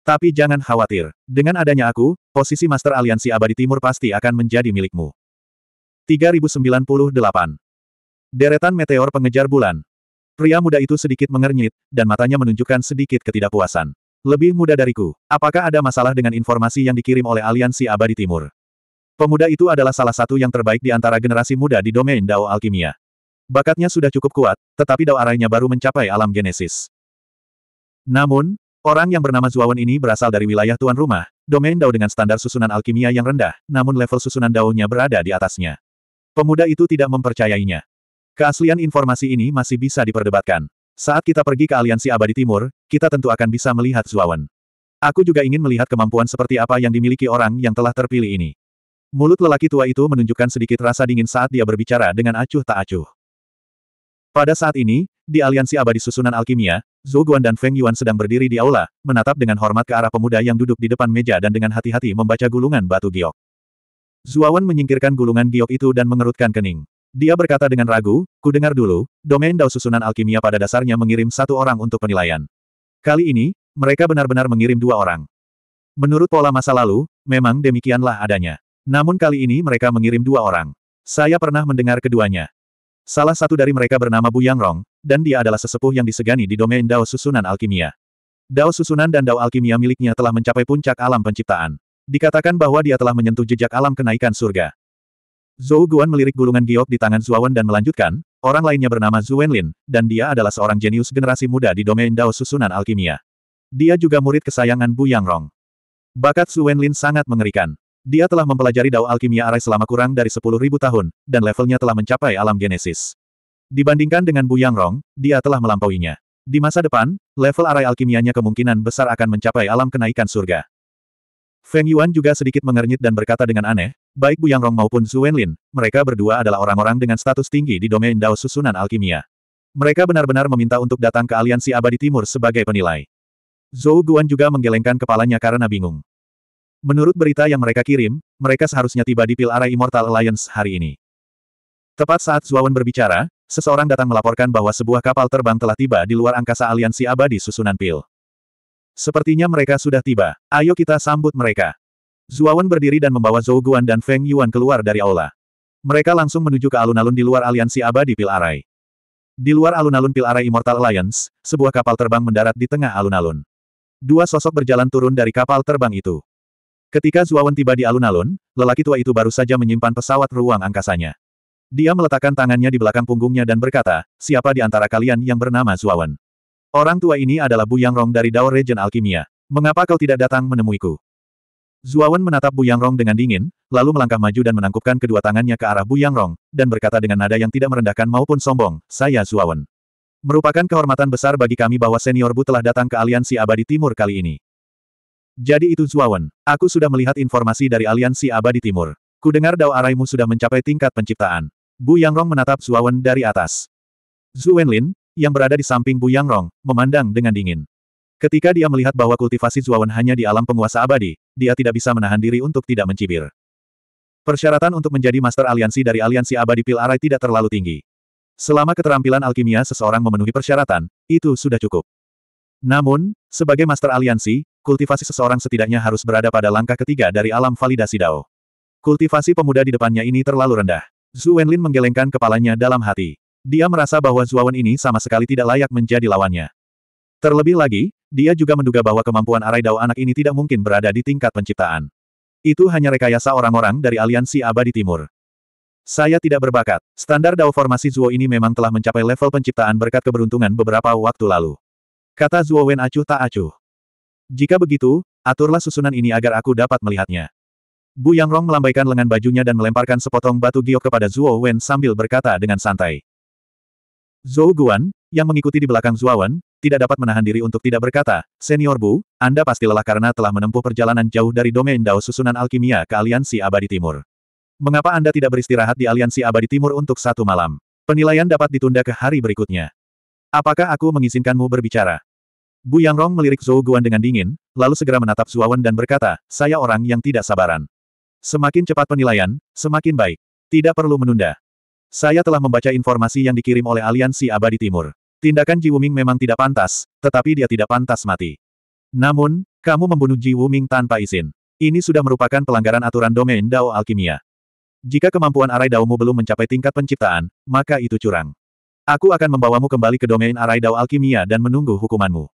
Tapi jangan khawatir, dengan adanya aku, posisi Master Aliansi Abadi Timur pasti akan menjadi milikmu. 3098. Deretan meteor pengejar bulan. Pria muda itu sedikit mengernyit, dan matanya menunjukkan sedikit ketidakpuasan. Lebih muda dariku, apakah ada masalah dengan informasi yang dikirim oleh Aliansi Abadi Timur? Pemuda itu adalah salah satu yang terbaik di antara generasi muda di domain Dao Alkimia. Bakatnya sudah cukup kuat, tetapi Dao arainya baru mencapai alam genesis. Namun, Orang yang bernama Zuawan ini berasal dari wilayah tuan rumah, domain Dao dengan standar susunan alkimia yang rendah, namun level susunan Dao-nya berada di atasnya. Pemuda itu tidak mempercayainya. Keaslian informasi ini masih bisa diperdebatkan. Saat kita pergi ke Aliansi Abadi Timur, kita tentu akan bisa melihat Zuawan. Aku juga ingin melihat kemampuan seperti apa yang dimiliki orang yang telah terpilih ini. Mulut lelaki tua itu menunjukkan sedikit rasa dingin saat dia berbicara dengan acuh tak acuh. Pada saat ini, di Aliansi Abadi Susunan Alkimia, Zhou Guan dan Feng Yuan sedang berdiri di aula, menatap dengan hormat ke arah pemuda yang duduk di depan meja dan dengan hati-hati membaca gulungan batu giok. Zuawan menyingkirkan gulungan giok itu dan mengerutkan kening. Dia berkata dengan ragu, ku dengar dulu, domain dao susunan alkimia pada dasarnya mengirim satu orang untuk penilaian. Kali ini, mereka benar-benar mengirim dua orang. Menurut pola masa lalu, memang demikianlah adanya. Namun kali ini mereka mengirim dua orang. Saya pernah mendengar keduanya. Salah satu dari mereka bernama Bu Yang Rong, dan dia adalah sesepuh yang disegani di domain Dao Susunan Alkimia. Dao Susunan dan Dao Alkimia miliknya telah mencapai puncak alam penciptaan. Dikatakan bahwa dia telah menyentuh jejak alam kenaikan surga. Zhou Guan melirik gulungan giok di tangan Zuawan dan melanjutkan, orang lainnya bernama Zhu Wenlin, dan dia adalah seorang jenius generasi muda di domain Dao Susunan Alkimia. Dia juga murid kesayangan Bu Yang Rong. Bakat Zhu Wenlin sangat mengerikan. Dia telah mempelajari Dao Alkimia Arai selama kurang dari 10.000 tahun, dan levelnya telah mencapai alam genesis. Dibandingkan dengan Bu Yang Rong, dia telah melampauinya. Di masa depan, level arai alkimianya kemungkinan besar akan mencapai alam kenaikan surga. Feng Yuan juga sedikit mengernyit dan berkata dengan aneh, baik Bu Yang Rong maupun Zhu Wenlin, mereka berdua adalah orang-orang dengan status tinggi di domain Dao Susunan Alkimia. Mereka benar-benar meminta untuk datang ke Aliansi Abadi Timur sebagai penilai. Zhou Guan juga menggelengkan kepalanya karena bingung. Menurut berita yang mereka kirim, mereka seharusnya tiba di Pil Arai Immortal Alliance hari ini. Tepat saat Zuawan berbicara, seseorang datang melaporkan bahwa sebuah kapal terbang telah tiba di luar angkasa aliansi abadi susunan pil. Sepertinya mereka sudah tiba. Ayo kita sambut mereka. Zuawan berdiri dan membawa Zhou Guan dan Feng Yuan keluar dari aula. Mereka langsung menuju ke alun-alun di luar aliansi abadi pil arai. Di luar alun-alun pil arai Immortal Alliance, sebuah kapal terbang mendarat di tengah alun-alun. Dua sosok berjalan turun dari kapal terbang itu. Ketika Zuawan tiba di alun-alun, lelaki tua itu baru saja menyimpan pesawat ruang angkasanya. Dia meletakkan tangannya di belakang punggungnya dan berkata, siapa di antara kalian yang bernama Zuawan? Orang tua ini adalah Bu Yangrong dari Dao Region Alkimia. Mengapa kau tidak datang menemuiku? Zuawan menatap Bu Yangrong dengan dingin, lalu melangkah maju dan menangkupkan kedua tangannya ke arah Bu Yangrong dan berkata dengan nada yang tidak merendahkan maupun sombong, saya Zuawan. Merupakan kehormatan besar bagi kami bahwa senior Bu telah datang ke aliansi abadi timur kali ini. Jadi itu Zuawan, aku sudah melihat informasi dari aliansi abadi timur. Kudengar Dao Araimu sudah mencapai tingkat penciptaan. Bu Yangrong menatap Zuawan dari atas. Zhu Wenlin, yang berada di samping Bu Yangrong, memandang dengan dingin. Ketika dia melihat bahwa kultivasi Zuawan hanya di alam penguasa abadi, dia tidak bisa menahan diri untuk tidak mencibir. Persyaratan untuk menjadi master aliansi dari aliansi abadi Pil Arai tidak terlalu tinggi. Selama keterampilan alkimia seseorang memenuhi persyaratan, itu sudah cukup. Namun, sebagai master aliansi, kultivasi seseorang setidaknya harus berada pada langkah ketiga dari alam validasi Dao. Kultivasi pemuda di depannya ini terlalu rendah. Zhu Wenlin menggelengkan kepalanya dalam hati. Dia merasa bahwa Wen ini sama sekali tidak layak menjadi lawannya. Terlebih lagi, dia juga menduga bahwa kemampuan Arai Dao anak ini tidak mungkin berada di tingkat penciptaan. Itu hanya rekayasa orang-orang dari aliansi abadi timur. Saya tidak berbakat. Standar Dao formasi Zuo ini memang telah mencapai level penciptaan berkat keberuntungan beberapa waktu lalu. Kata Zuo Wen acuh tak acuh. Jika begitu, aturlah susunan ini agar aku dapat melihatnya. Bu Yang Rong melambaikan lengan bajunya dan melemparkan sepotong batu giok kepada Zhuo Wen sambil berkata dengan santai. Zhou Guan, yang mengikuti di belakang Wen tidak dapat menahan diri untuk tidak berkata, Senior Bu, Anda pasti lelah karena telah menempuh perjalanan jauh dari domain Dao susunan alkimia ke Aliansi Abadi Timur. Mengapa Anda tidak beristirahat di Aliansi Abadi Timur untuk satu malam? Penilaian dapat ditunda ke hari berikutnya. Apakah aku mengizinkanmu berbicara? Bu Yang Rong melirik Zhou Guan dengan dingin, lalu segera menatap Wen dan berkata, saya orang yang tidak sabaran. Semakin cepat penilaian, semakin baik. Tidak perlu menunda. Saya telah membaca informasi yang dikirim oleh aliansi abadi timur. Tindakan Ji Wuming memang tidak pantas, tetapi dia tidak pantas mati. Namun, kamu membunuh Ji Wuming tanpa izin. Ini sudah merupakan pelanggaran aturan domain Dao Alkimia. Jika kemampuan arai Daomu belum mencapai tingkat penciptaan, maka itu curang. Aku akan membawamu kembali ke domain arai Dao Alkimia dan menunggu hukumanmu.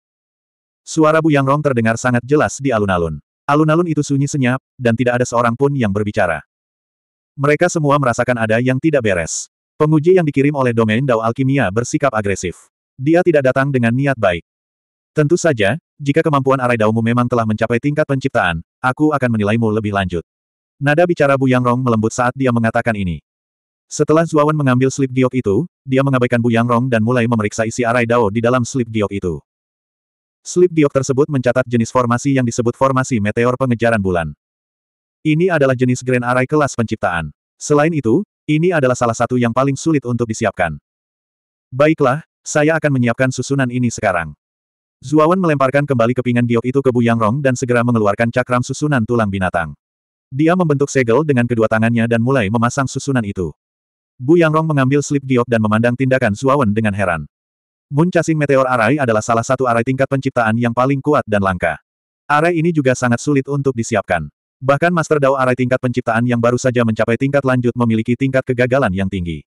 Suara Bu Yang Rong terdengar sangat jelas di alun-alun. Alun-alun itu sunyi senyap, dan tidak ada seorang pun yang berbicara. Mereka semua merasakan ada yang tidak beres. Penguji yang dikirim oleh domain Dao Alkimia bersikap agresif. Dia tidak datang dengan niat baik. Tentu saja, jika kemampuan arai Daumu memang telah mencapai tingkat penciptaan, aku akan menilaimu lebih lanjut. Nada bicara Bu Yang Rong melembut saat dia mengatakan ini. Setelah Zuawan mengambil slip giok itu, dia mengabaikan Bu Yang Rong dan mulai memeriksa isi arai Dao di dalam slip giok itu. Slip Giok tersebut mencatat jenis formasi yang disebut formasi meteor pengejaran bulan. Ini adalah jenis Grand Array kelas penciptaan. Selain itu, ini adalah salah satu yang paling sulit untuk disiapkan. Baiklah, saya akan menyiapkan susunan ini sekarang. Zuawan melemparkan kembali kepingan giok itu ke Bu Yang dan segera mengeluarkan cakram susunan tulang binatang. Dia membentuk segel dengan kedua tangannya dan mulai memasang susunan itu. Bu Yang mengambil slip giok dan memandang tindakan Zuawan dengan heran. Moon Chasing Meteor Array adalah salah satu array tingkat penciptaan yang paling kuat dan langka. Array ini juga sangat sulit untuk disiapkan. Bahkan Master Dao array tingkat penciptaan yang baru saja mencapai tingkat lanjut memiliki tingkat kegagalan yang tinggi.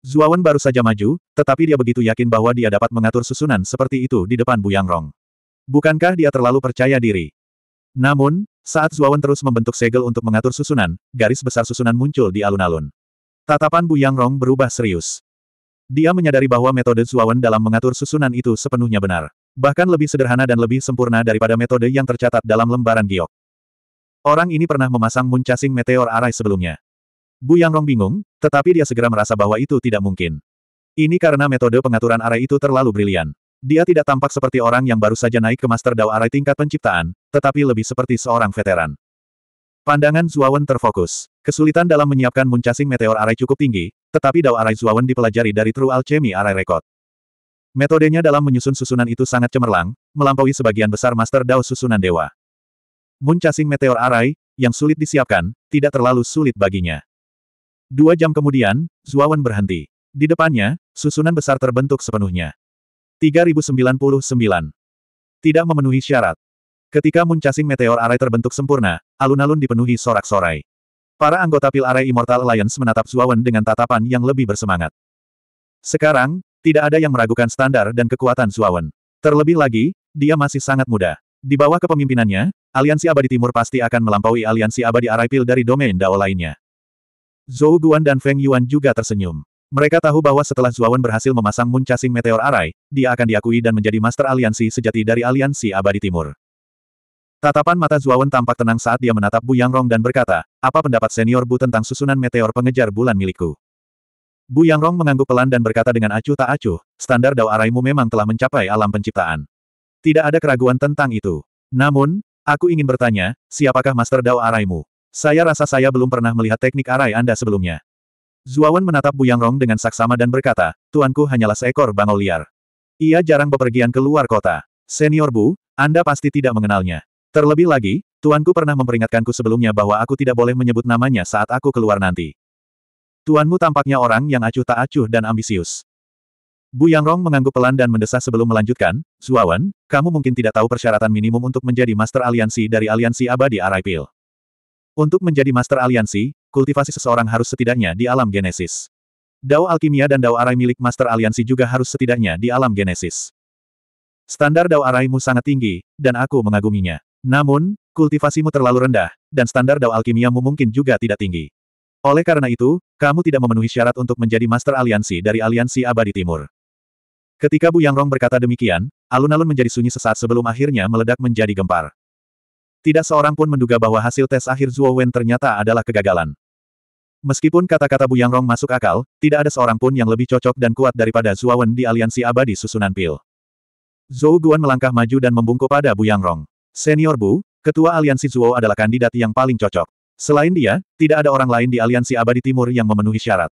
Zuawan baru saja maju, tetapi dia begitu yakin bahwa dia dapat mengatur susunan seperti itu di depan Bu Yangrong. Bukankah dia terlalu percaya diri? Namun, saat Zuawan terus membentuk segel untuk mengatur susunan, garis besar susunan muncul di alun-alun. Tatapan Bu Yangrong berubah serius. Dia menyadari bahwa metode Zuawan dalam mengatur susunan itu sepenuhnya benar. Bahkan lebih sederhana dan lebih sempurna daripada metode yang tercatat dalam lembaran giok. Orang ini pernah memasang muncasing meteor arai sebelumnya. Bu Rong bingung, tetapi dia segera merasa bahwa itu tidak mungkin. Ini karena metode pengaturan arai itu terlalu brilian. Dia tidak tampak seperti orang yang baru saja naik ke Master Dao arai tingkat penciptaan, tetapi lebih seperti seorang veteran. Pandangan Zuawan terfokus. Kesulitan dalam menyiapkan muncasing meteor arai cukup tinggi, tetapi Dao Arai Zuawan dipelajari dari True Alchemy Arai Record. Metodenya dalam menyusun susunan itu sangat cemerlang, melampaui sebagian besar master Dao susunan dewa. Muncasing meteor arai, yang sulit disiapkan, tidak terlalu sulit baginya. Dua jam kemudian, Zuawan berhenti. Di depannya, susunan besar terbentuk sepenuhnya. 3099. Tidak memenuhi syarat. Ketika muncasing meteor arai terbentuk sempurna, alun-alun dipenuhi sorak-sorai. Para anggota Pil Array Immortal Alliance menatap Zuawan dengan tatapan yang lebih bersemangat. Sekarang, tidak ada yang meragukan standar dan kekuatan Zuawan. Terlebih lagi, dia masih sangat muda. Di bawah kepemimpinannya, Aliansi Abadi Timur pasti akan melampaui Aliansi Abadi Array Pil dari domain Dao lainnya. Zhou Guan dan Feng Yuan juga tersenyum. Mereka tahu bahwa setelah Zuawan berhasil memasang muncasing meteor Arai, dia akan diakui dan menjadi master aliansi sejati dari Aliansi Abadi Timur. Tatapan mata Zuawan tampak tenang saat dia menatap Bu Yangrong dan berkata, apa pendapat senior Bu tentang susunan meteor pengejar bulan milikku? Bu Yangrong mengangguk pelan dan berkata dengan acuh tak acuh, standar Dao Araimu memang telah mencapai alam penciptaan. Tidak ada keraguan tentang itu. Namun, aku ingin bertanya, siapakah Master Dao Araimu? Saya rasa saya belum pernah melihat teknik arai Anda sebelumnya. Zuawan menatap Bu Yangrong dengan saksama dan berkata, tuanku hanyalah seekor bangau liar. Ia jarang bepergian keluar kota. Senior Bu, Anda pasti tidak mengenalnya. Terlebih lagi, tuanku pernah memperingatkanku sebelumnya bahwa aku tidak boleh menyebut namanya saat aku keluar nanti. Tuanmu tampaknya orang yang acuh tak acuh dan ambisius. Bu Yangrong mengangguk pelan dan mendesah sebelum melanjutkan, Zuawan, kamu mungkin tidak tahu persyaratan minimum untuk menjadi Master Aliansi dari Aliansi Abadi Araipil. Untuk menjadi Master Aliansi, kultivasi seseorang harus setidaknya di alam Genesis. Dao Alkimia dan Dao Arai milik Master Aliansi juga harus setidaknya di alam Genesis. Standar Dao Araimu sangat tinggi, dan aku mengaguminya. Namun, kultivasimu terlalu rendah, dan standar dao alkimiamu mungkin juga tidak tinggi. Oleh karena itu, kamu tidak memenuhi syarat untuk menjadi master aliansi dari aliansi abadi timur. Ketika Bu Yangrong berkata demikian, alun-alun menjadi sunyi sesaat sebelum akhirnya meledak menjadi gempar. Tidak seorang pun menduga bahwa hasil tes akhir Zhuo Wen ternyata adalah kegagalan. Meskipun kata-kata Bu Yangrong masuk akal, tidak ada seorang pun yang lebih cocok dan kuat daripada Zhuo Wen di aliansi abadi susunan pil. Zhou Guan melangkah maju dan membungkuk pada Bu Yangrong. Senior Bu, Ketua Aliansi Zuo adalah kandidat yang paling cocok. Selain dia, tidak ada orang lain di Aliansi Abadi Timur yang memenuhi syarat.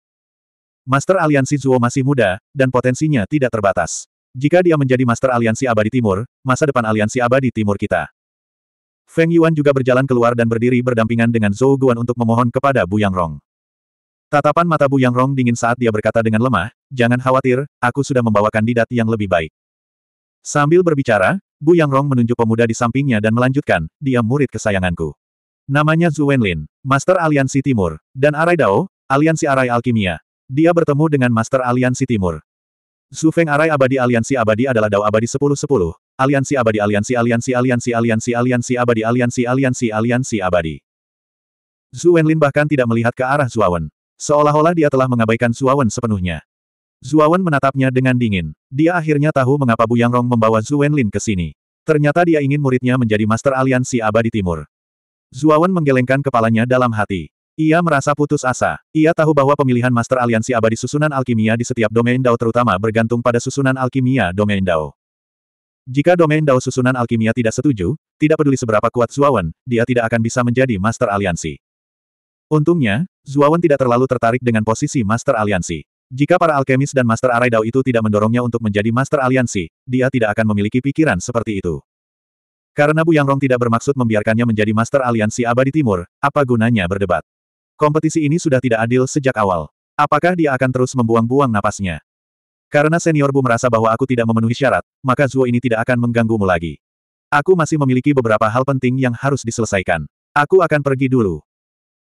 Master Aliansi Zuo masih muda, dan potensinya tidak terbatas. Jika dia menjadi Master Aliansi Abadi Timur, masa depan Aliansi Abadi Timur kita. Feng Yuan juga berjalan keluar dan berdiri berdampingan dengan Zhou Guan untuk memohon kepada Bu Yang Rong. Tatapan mata Bu Yang Rong dingin saat dia berkata dengan lemah, jangan khawatir, aku sudah membawa kandidat yang lebih baik. Sambil berbicara, Bu Yang Rong menunjuk pemuda di sampingnya dan melanjutkan, dia murid kesayanganku. Namanya Zhu Wenlin, Master Aliansi Timur, dan Arai Dao, Aliansi Arai Alkimia. Dia bertemu dengan Master Aliansi Timur. Zhu Feng Arai Abadi Aliansi Abadi adalah Dao Abadi 1010, Aliansi Abadi Aliansi Aliansi Aliansi Aliansi Aliansi Abadi Aliansi Aliansi Aliansi Abadi. Zhu Wenlin bahkan tidak melihat ke arah Zuawan. Seolah-olah dia telah mengabaikan Zuawan sepenuhnya. Zuawan menatapnya dengan dingin. Dia akhirnya tahu mengapa Bu Yangrong membawa Zhu Lin ke sini. Ternyata dia ingin muridnya menjadi Master Aliansi Abadi Timur. Zuawan menggelengkan kepalanya dalam hati. Ia merasa putus asa. Ia tahu bahwa pemilihan Master Aliansi Abadi Susunan Alkimia di setiap domain Dao terutama bergantung pada susunan alkimia domain Dao. Jika domain Dao susunan alkimia tidak setuju, tidak peduli seberapa kuat Zuawan, dia tidak akan bisa menjadi Master Aliansi. Untungnya, Zuawan tidak terlalu tertarik dengan posisi Master Aliansi. Jika para alkemis dan Master Arai Dao itu tidak mendorongnya untuk menjadi Master Aliansi, dia tidak akan memiliki pikiran seperti itu. Karena Bu Yangrong tidak bermaksud membiarkannya menjadi Master Aliansi Abadi Timur, apa gunanya berdebat? Kompetisi ini sudah tidak adil sejak awal. Apakah dia akan terus membuang-buang napasnya? Karena senior Bu merasa bahwa aku tidak memenuhi syarat, maka Zuo ini tidak akan mengganggumu lagi. Aku masih memiliki beberapa hal penting yang harus diselesaikan. Aku akan pergi dulu.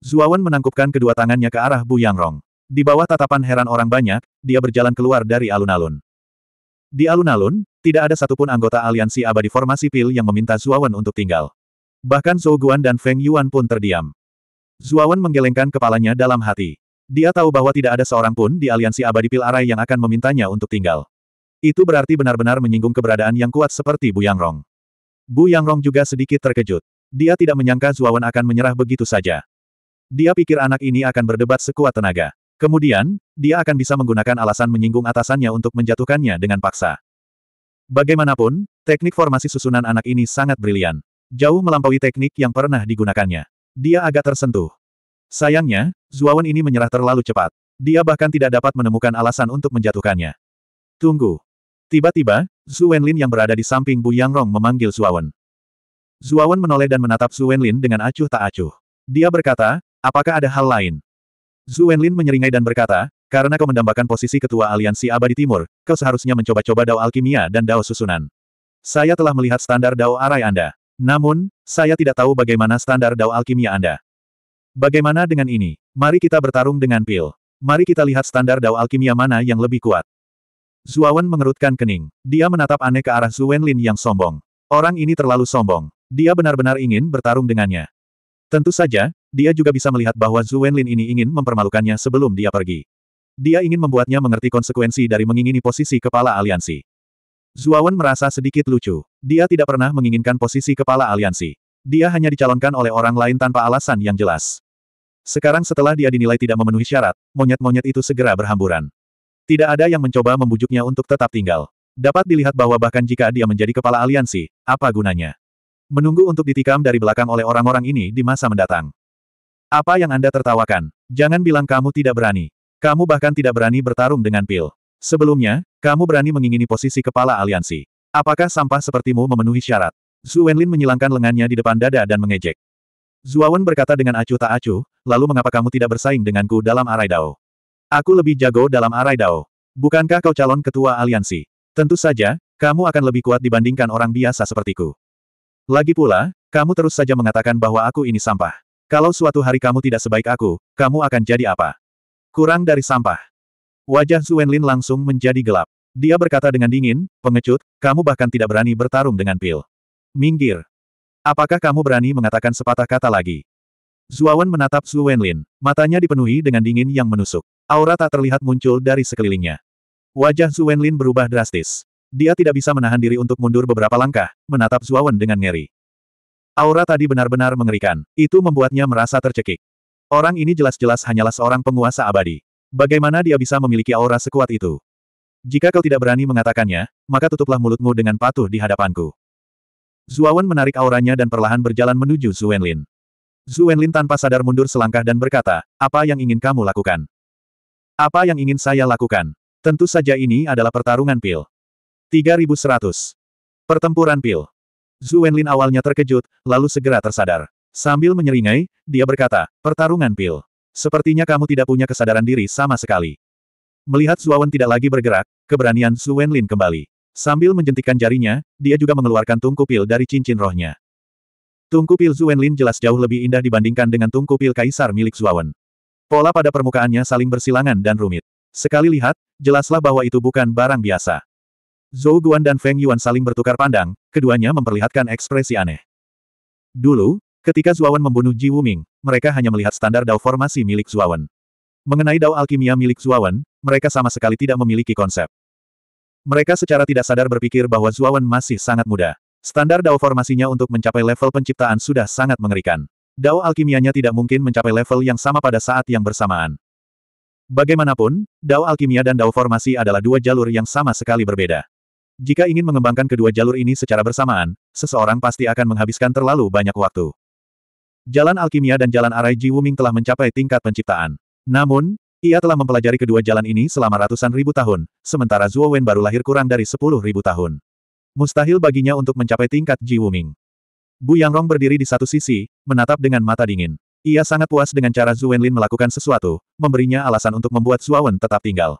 Zuawan menangkupkan kedua tangannya ke arah Bu Yangrong. Di bawah tatapan heran orang banyak, dia berjalan keluar dari alun-alun. Di alun-alun, tidak ada satupun anggota aliansi abadi formasi PIL yang meminta Zuawan untuk tinggal. Bahkan Zhou Guan dan Feng Yuan pun terdiam. Zuawan menggelengkan kepalanya dalam hati. Dia tahu bahwa tidak ada seorang pun di aliansi abadi PIL Arai yang akan memintanya untuk tinggal. Itu berarti benar-benar menyinggung keberadaan yang kuat seperti Bu Yangrong. Bu Yangrong juga sedikit terkejut. Dia tidak menyangka Zuawan akan menyerah begitu saja. Dia pikir anak ini akan berdebat sekuat tenaga. Kemudian, dia akan bisa menggunakan alasan menyinggung atasannya untuk menjatuhkannya dengan paksa. Bagaimanapun, teknik formasi susunan anak ini sangat brilian. Jauh melampaui teknik yang pernah digunakannya. Dia agak tersentuh. Sayangnya, Zuawan ini menyerah terlalu cepat. Dia bahkan tidak dapat menemukan alasan untuk menjatuhkannya. Tunggu. Tiba-tiba, Zhu Wenlin yang berada di samping Bu Yangrong memanggil Zuawan. Zuawan menoleh dan menatap Zhu Wenlin dengan acuh tak acuh. Dia berkata, apakah ada hal lain? Zhu Wenlin menyeringai dan berkata, karena kau mendambakan posisi ketua aliansi abadi timur, kau seharusnya mencoba-coba dao alkimia dan dao susunan. Saya telah melihat standar dao arai Anda. Namun, saya tidak tahu bagaimana standar dao alkimia Anda. Bagaimana dengan ini? Mari kita bertarung dengan pil. Mari kita lihat standar dao alkimia mana yang lebih kuat. Zuawan mengerutkan kening. Dia menatap aneh ke arah Zhu Wenlin yang sombong. Orang ini terlalu sombong. Dia benar-benar ingin bertarung dengannya. Tentu saja, dia juga bisa melihat bahwa Zhu Wenlin ini ingin mempermalukannya sebelum dia pergi. Dia ingin membuatnya mengerti konsekuensi dari mengingini posisi kepala aliansi. Zuawan merasa sedikit lucu. Dia tidak pernah menginginkan posisi kepala aliansi. Dia hanya dicalonkan oleh orang lain tanpa alasan yang jelas. Sekarang setelah dia dinilai tidak memenuhi syarat, monyet-monyet itu segera berhamburan. Tidak ada yang mencoba membujuknya untuk tetap tinggal. Dapat dilihat bahwa bahkan jika dia menjadi kepala aliansi, apa gunanya? Menunggu untuk ditikam dari belakang oleh orang-orang ini di masa mendatang. Apa yang Anda tertawakan? Jangan bilang kamu tidak berani. Kamu bahkan tidak berani bertarung dengan pil. Sebelumnya, kamu berani mengingini posisi kepala aliansi. Apakah sampah sepertimu memenuhi syarat? Zhu Wenlin menyilangkan lengannya di depan dada dan mengejek. Zuawan berkata dengan acuh tak acuh, lalu mengapa kamu tidak bersaing denganku dalam arai dao? Aku lebih jago dalam arai dao. Bukankah kau calon ketua aliansi? Tentu saja, kamu akan lebih kuat dibandingkan orang biasa sepertiku. Lagi pula, kamu terus saja mengatakan bahwa aku ini sampah. Kalau suatu hari kamu tidak sebaik aku, kamu akan jadi apa? Kurang dari sampah. Wajah Wenlin langsung menjadi gelap. Dia berkata dengan dingin, pengecut, kamu bahkan tidak berani bertarung dengan pil. Minggir. Apakah kamu berani mengatakan sepatah kata lagi? Zuawan menatap Wenlin, matanya dipenuhi dengan dingin yang menusuk. Aura tak terlihat muncul dari sekelilingnya. Wajah Wenlin berubah drastis. Dia tidak bisa menahan diri untuk mundur beberapa langkah, menatap Zuawan dengan ngeri. Aura tadi benar-benar mengerikan, itu membuatnya merasa tercekik. Orang ini jelas-jelas hanyalah seorang penguasa abadi. Bagaimana dia bisa memiliki aura sekuat itu? Jika kau tidak berani mengatakannya, maka tutuplah mulutmu dengan patuh di hadapanku. Zuawan menarik auranya dan perlahan berjalan menuju Zuwenlin. Zuwenlin tanpa sadar mundur selangkah dan berkata, apa yang ingin kamu lakukan? Apa yang ingin saya lakukan? Tentu saja ini adalah pertarungan pil. 3100. Pertempuran pil. Zhu Wenlin awalnya terkejut, lalu segera tersadar. Sambil menyeringai, dia berkata, pertarungan pil. Sepertinya kamu tidak punya kesadaran diri sama sekali. Melihat Zuawan tidak lagi bergerak, keberanian Zhu Wenlin kembali. Sambil menjentikkan jarinya, dia juga mengeluarkan tungku pil dari cincin rohnya. Tungku pil Zhu Wenlin jelas jauh lebih indah dibandingkan dengan tungku pil kaisar milik Zuawan. Pola pada permukaannya saling bersilangan dan rumit. Sekali lihat, jelaslah bahwa itu bukan barang biasa. Zhou Guan dan Feng Yuan saling bertukar pandang, keduanya memperlihatkan ekspresi aneh. Dulu, ketika Zuawan membunuh Ji Wuming, mereka hanya melihat standar Dao formasi milik Zuawan. Mengenai Dao alkimia milik Zuawan, mereka sama sekali tidak memiliki konsep. Mereka secara tidak sadar berpikir bahwa Zuawan masih sangat muda. Standar Dao formasinya untuk mencapai level penciptaan sudah sangat mengerikan. Dao alkimianya tidak mungkin mencapai level yang sama pada saat yang bersamaan. Bagaimanapun, Dao alkimia dan Dao formasi adalah dua jalur yang sama sekali berbeda. Jika ingin mengembangkan kedua jalur ini secara bersamaan, seseorang pasti akan menghabiskan terlalu banyak waktu. Jalan alkimia dan jalan arai Ji Wuming telah mencapai tingkat penciptaan. Namun, ia telah mempelajari kedua jalan ini selama ratusan ribu tahun, sementara Zhuo Wen baru lahir kurang dari sepuluh ribu tahun. Mustahil baginya untuk mencapai tingkat Ji Wuming. Bu Yangrong berdiri di satu sisi, menatap dengan mata dingin. Ia sangat puas dengan cara Zuo Wenlin melakukan sesuatu, memberinya alasan untuk membuat Wen tetap tinggal.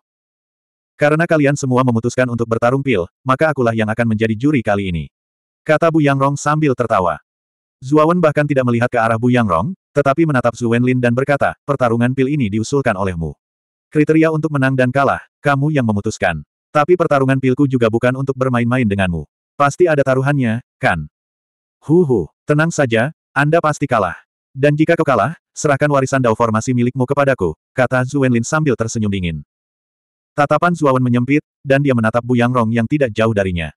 Karena kalian semua memutuskan untuk bertarung pil, maka akulah yang akan menjadi juri kali ini. Kata Bu Yangrong sambil tertawa. Zuawan bahkan tidak melihat ke arah Bu Yangrong, tetapi menatap Zhu Wenlin dan berkata, pertarungan pil ini diusulkan olehmu. Kriteria untuk menang dan kalah, kamu yang memutuskan. Tapi pertarungan pilku juga bukan untuk bermain-main denganmu. Pasti ada taruhannya, kan? Huhu, tenang saja, Anda pasti kalah. Dan jika kau kalah, serahkan warisan dao formasi milikmu kepadaku, kata Zhu Wenlin sambil tersenyum dingin. Tatapan Zuawan menyempit, dan dia menatap Buyang Rong yang tidak jauh darinya.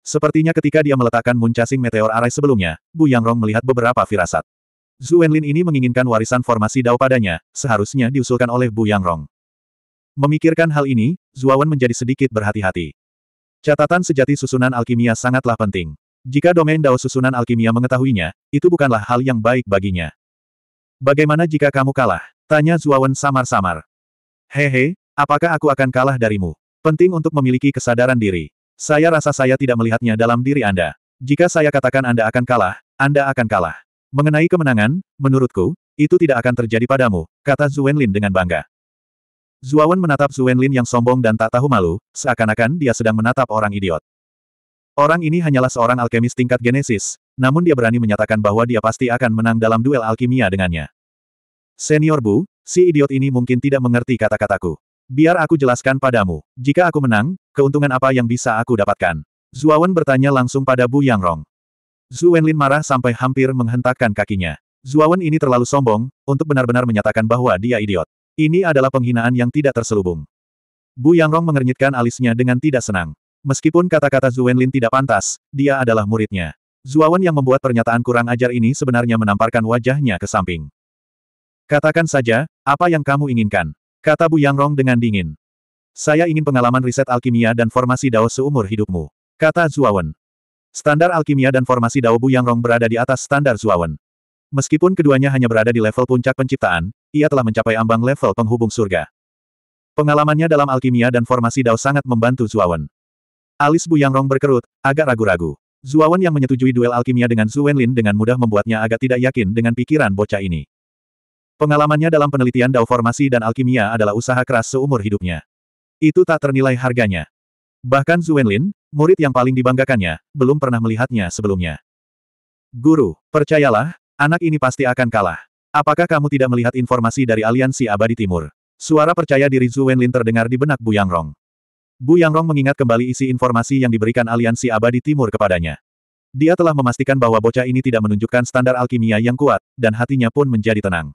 Sepertinya ketika dia meletakkan muncasing meteor arai sebelumnya, Buyang Rong melihat beberapa firasat. Zhu Wenlin ini menginginkan warisan formasi Dao padanya, seharusnya diusulkan oleh Buyang Rong. Memikirkan hal ini, Zuawan menjadi sedikit berhati-hati. Catatan sejati susunan alkimia sangatlah penting. Jika domain Dao susunan alkimia mengetahuinya, itu bukanlah hal yang baik baginya. Bagaimana jika kamu kalah? Tanya Zuawan samar-samar. Hehe, Apakah aku akan kalah darimu? Penting untuk memiliki kesadaran diri. Saya rasa saya tidak melihatnya dalam diri Anda. Jika saya katakan Anda akan kalah, Anda akan kalah. Mengenai kemenangan, menurutku, itu tidak akan terjadi padamu, kata Zuenlin dengan bangga. Zuawan menatap Zuenlin yang sombong dan tak tahu malu, seakan-akan dia sedang menatap orang idiot. Orang ini hanyalah seorang alkemis tingkat genesis, namun dia berani menyatakan bahwa dia pasti akan menang dalam duel alkimia dengannya. Senior Bu, si idiot ini mungkin tidak mengerti kata-kataku. Biar aku jelaskan padamu. Jika aku menang, keuntungan apa yang bisa aku dapatkan? Zuawan bertanya langsung pada Bu yangrong Rong. Zhu Wenlin marah sampai hampir menghentakkan kakinya. Zuawan ini terlalu sombong, untuk benar-benar menyatakan bahwa dia idiot. Ini adalah penghinaan yang tidak terselubung. Bu yangrong Rong mengernyitkan alisnya dengan tidak senang. Meskipun kata-kata Zhu Wenlin tidak pantas, dia adalah muridnya. Zuawan yang membuat pernyataan kurang ajar ini sebenarnya menamparkan wajahnya ke samping. Katakan saja, apa yang kamu inginkan? Kata Bu Yang Rong dengan dingin. Saya ingin pengalaman riset alkimia dan formasi Dao seumur hidupmu. Kata Zuawan. Standar alkimia dan formasi Dao Bu Yang Rong berada di atas standar Zuawan. Meskipun keduanya hanya berada di level puncak penciptaan, ia telah mencapai ambang level penghubung surga. Pengalamannya dalam alkimia dan formasi Dao sangat membantu Zuawan. Alis Bu Yang Rong berkerut, agak ragu-ragu. Zuawan yang menyetujui duel alkimia dengan Zhu Wenlin dengan mudah membuatnya agak tidak yakin dengan pikiran bocah ini. Pengalamannya dalam penelitian Dao formasi dan alkimia adalah usaha keras seumur hidupnya. Itu tak ternilai harganya. Bahkan Zuenlin, murid yang paling dibanggakannya, belum pernah melihatnya sebelumnya. Guru, percayalah, anak ini pasti akan kalah. Apakah kamu tidak melihat informasi dari aliansi abadi timur? Suara percaya diri Zuenlin terdengar di benak Bu Yangrong. Bu Yangrong mengingat kembali isi informasi yang diberikan aliansi abadi timur kepadanya. Dia telah memastikan bahwa bocah ini tidak menunjukkan standar alkimia yang kuat, dan hatinya pun menjadi tenang.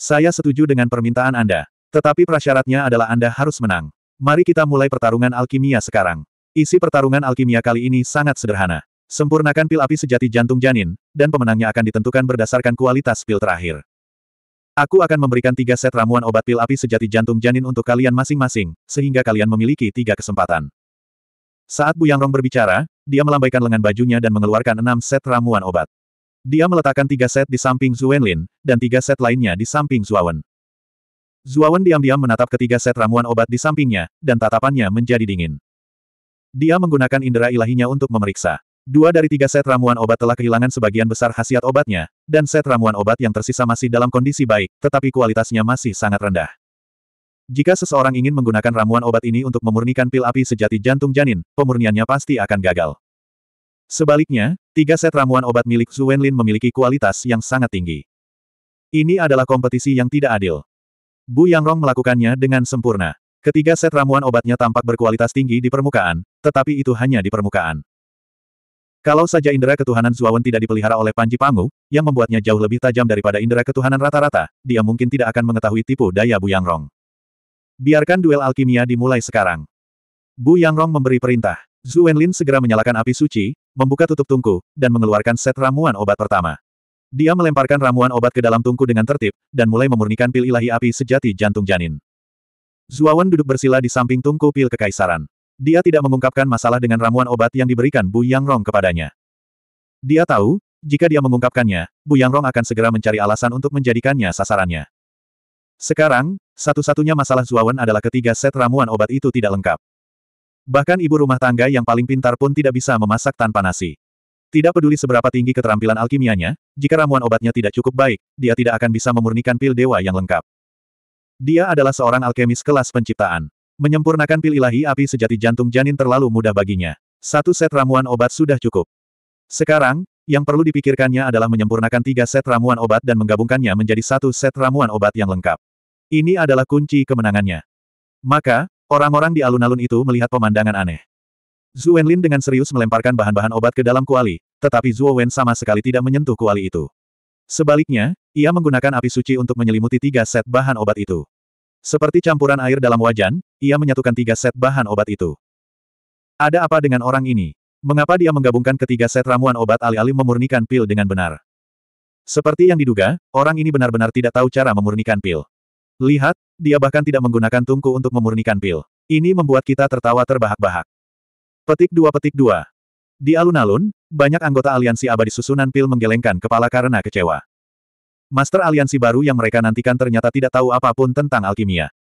Saya setuju dengan permintaan Anda. Tetapi prasyaratnya adalah Anda harus menang. Mari kita mulai pertarungan alkimia sekarang. Isi pertarungan alkimia kali ini sangat sederhana. Sempurnakan pil api sejati jantung janin, dan pemenangnya akan ditentukan berdasarkan kualitas pil terakhir. Aku akan memberikan tiga set ramuan obat pil api sejati jantung janin untuk kalian masing-masing, sehingga kalian memiliki tiga kesempatan. Saat Bu Yangrong berbicara, dia melambaikan lengan bajunya dan mengeluarkan enam set ramuan obat. Dia meletakkan tiga set di samping Zuenlin, dan tiga set lainnya di samping Zuawan. Zuawan diam-diam menatap ketiga set ramuan obat di sampingnya, dan tatapannya menjadi dingin. Dia menggunakan indera ilahinya untuk memeriksa. Dua dari tiga set ramuan obat telah kehilangan sebagian besar khasiat obatnya, dan set ramuan obat yang tersisa masih dalam kondisi baik, tetapi kualitasnya masih sangat rendah. Jika seseorang ingin menggunakan ramuan obat ini untuk memurnikan pil api sejati jantung janin, pemurniannya pasti akan gagal. Sebaliknya, tiga set ramuan obat milik Zhu Wenlin memiliki kualitas yang sangat tinggi. Ini adalah kompetisi yang tidak adil. Bu Yangrong melakukannya dengan sempurna. Ketiga set ramuan obatnya tampak berkualitas tinggi di permukaan, tetapi itu hanya di permukaan. Kalau saja indera ketuhanan Zuawan tidak dipelihara oleh Panji Pangu, yang membuatnya jauh lebih tajam daripada indera ketuhanan rata-rata, dia mungkin tidak akan mengetahui tipu daya Bu Yangrong. Biarkan duel alkimia dimulai sekarang. Bu Yangrong memberi perintah. Zhu Wenlin segera menyalakan api suci, membuka tutup tungku, dan mengeluarkan set ramuan obat pertama. Dia melemparkan ramuan obat ke dalam tungku dengan tertib, dan mulai memurnikan pil ilahi api sejati jantung janin. Zuawan duduk bersila di samping tungku pil kekaisaran. Dia tidak mengungkapkan masalah dengan ramuan obat yang diberikan Bu Yangrong kepadanya. Dia tahu, jika dia mengungkapkannya, Bu Yangrong akan segera mencari alasan untuk menjadikannya sasarannya. Sekarang, satu-satunya masalah Zuawan adalah ketiga set ramuan obat itu tidak lengkap. Bahkan ibu rumah tangga yang paling pintar pun tidak bisa memasak tanpa nasi. Tidak peduli seberapa tinggi keterampilan alkimianya, jika ramuan obatnya tidak cukup baik, dia tidak akan bisa memurnikan pil dewa yang lengkap. Dia adalah seorang alkemis kelas penciptaan. Menyempurnakan pil ilahi api sejati jantung janin terlalu mudah baginya. Satu set ramuan obat sudah cukup. Sekarang, yang perlu dipikirkannya adalah menyempurnakan tiga set ramuan obat dan menggabungkannya menjadi satu set ramuan obat yang lengkap. Ini adalah kunci kemenangannya. Maka, Orang-orang di alun-alun itu melihat pemandangan aneh. Zhu Wenlin dengan serius melemparkan bahan-bahan obat ke dalam kuali, tetapi Zhu Wen sama sekali tidak menyentuh kuali itu. Sebaliknya, ia menggunakan api suci untuk menyelimuti tiga set bahan obat itu. Seperti campuran air dalam wajan, ia menyatukan tiga set bahan obat itu. Ada apa dengan orang ini? Mengapa dia menggabungkan ketiga set ramuan obat alih-alih memurnikan pil dengan benar? Seperti yang diduga, orang ini benar-benar tidak tahu cara memurnikan pil. Lihat, dia bahkan tidak menggunakan tungku untuk memurnikan pil. Ini membuat kita tertawa terbahak-bahak. Petik dua petik dua. Di alun-alun, banyak anggota aliansi abadi susunan pil menggelengkan kepala karena kecewa. Master aliansi baru yang mereka nantikan ternyata tidak tahu apapun tentang alkimia.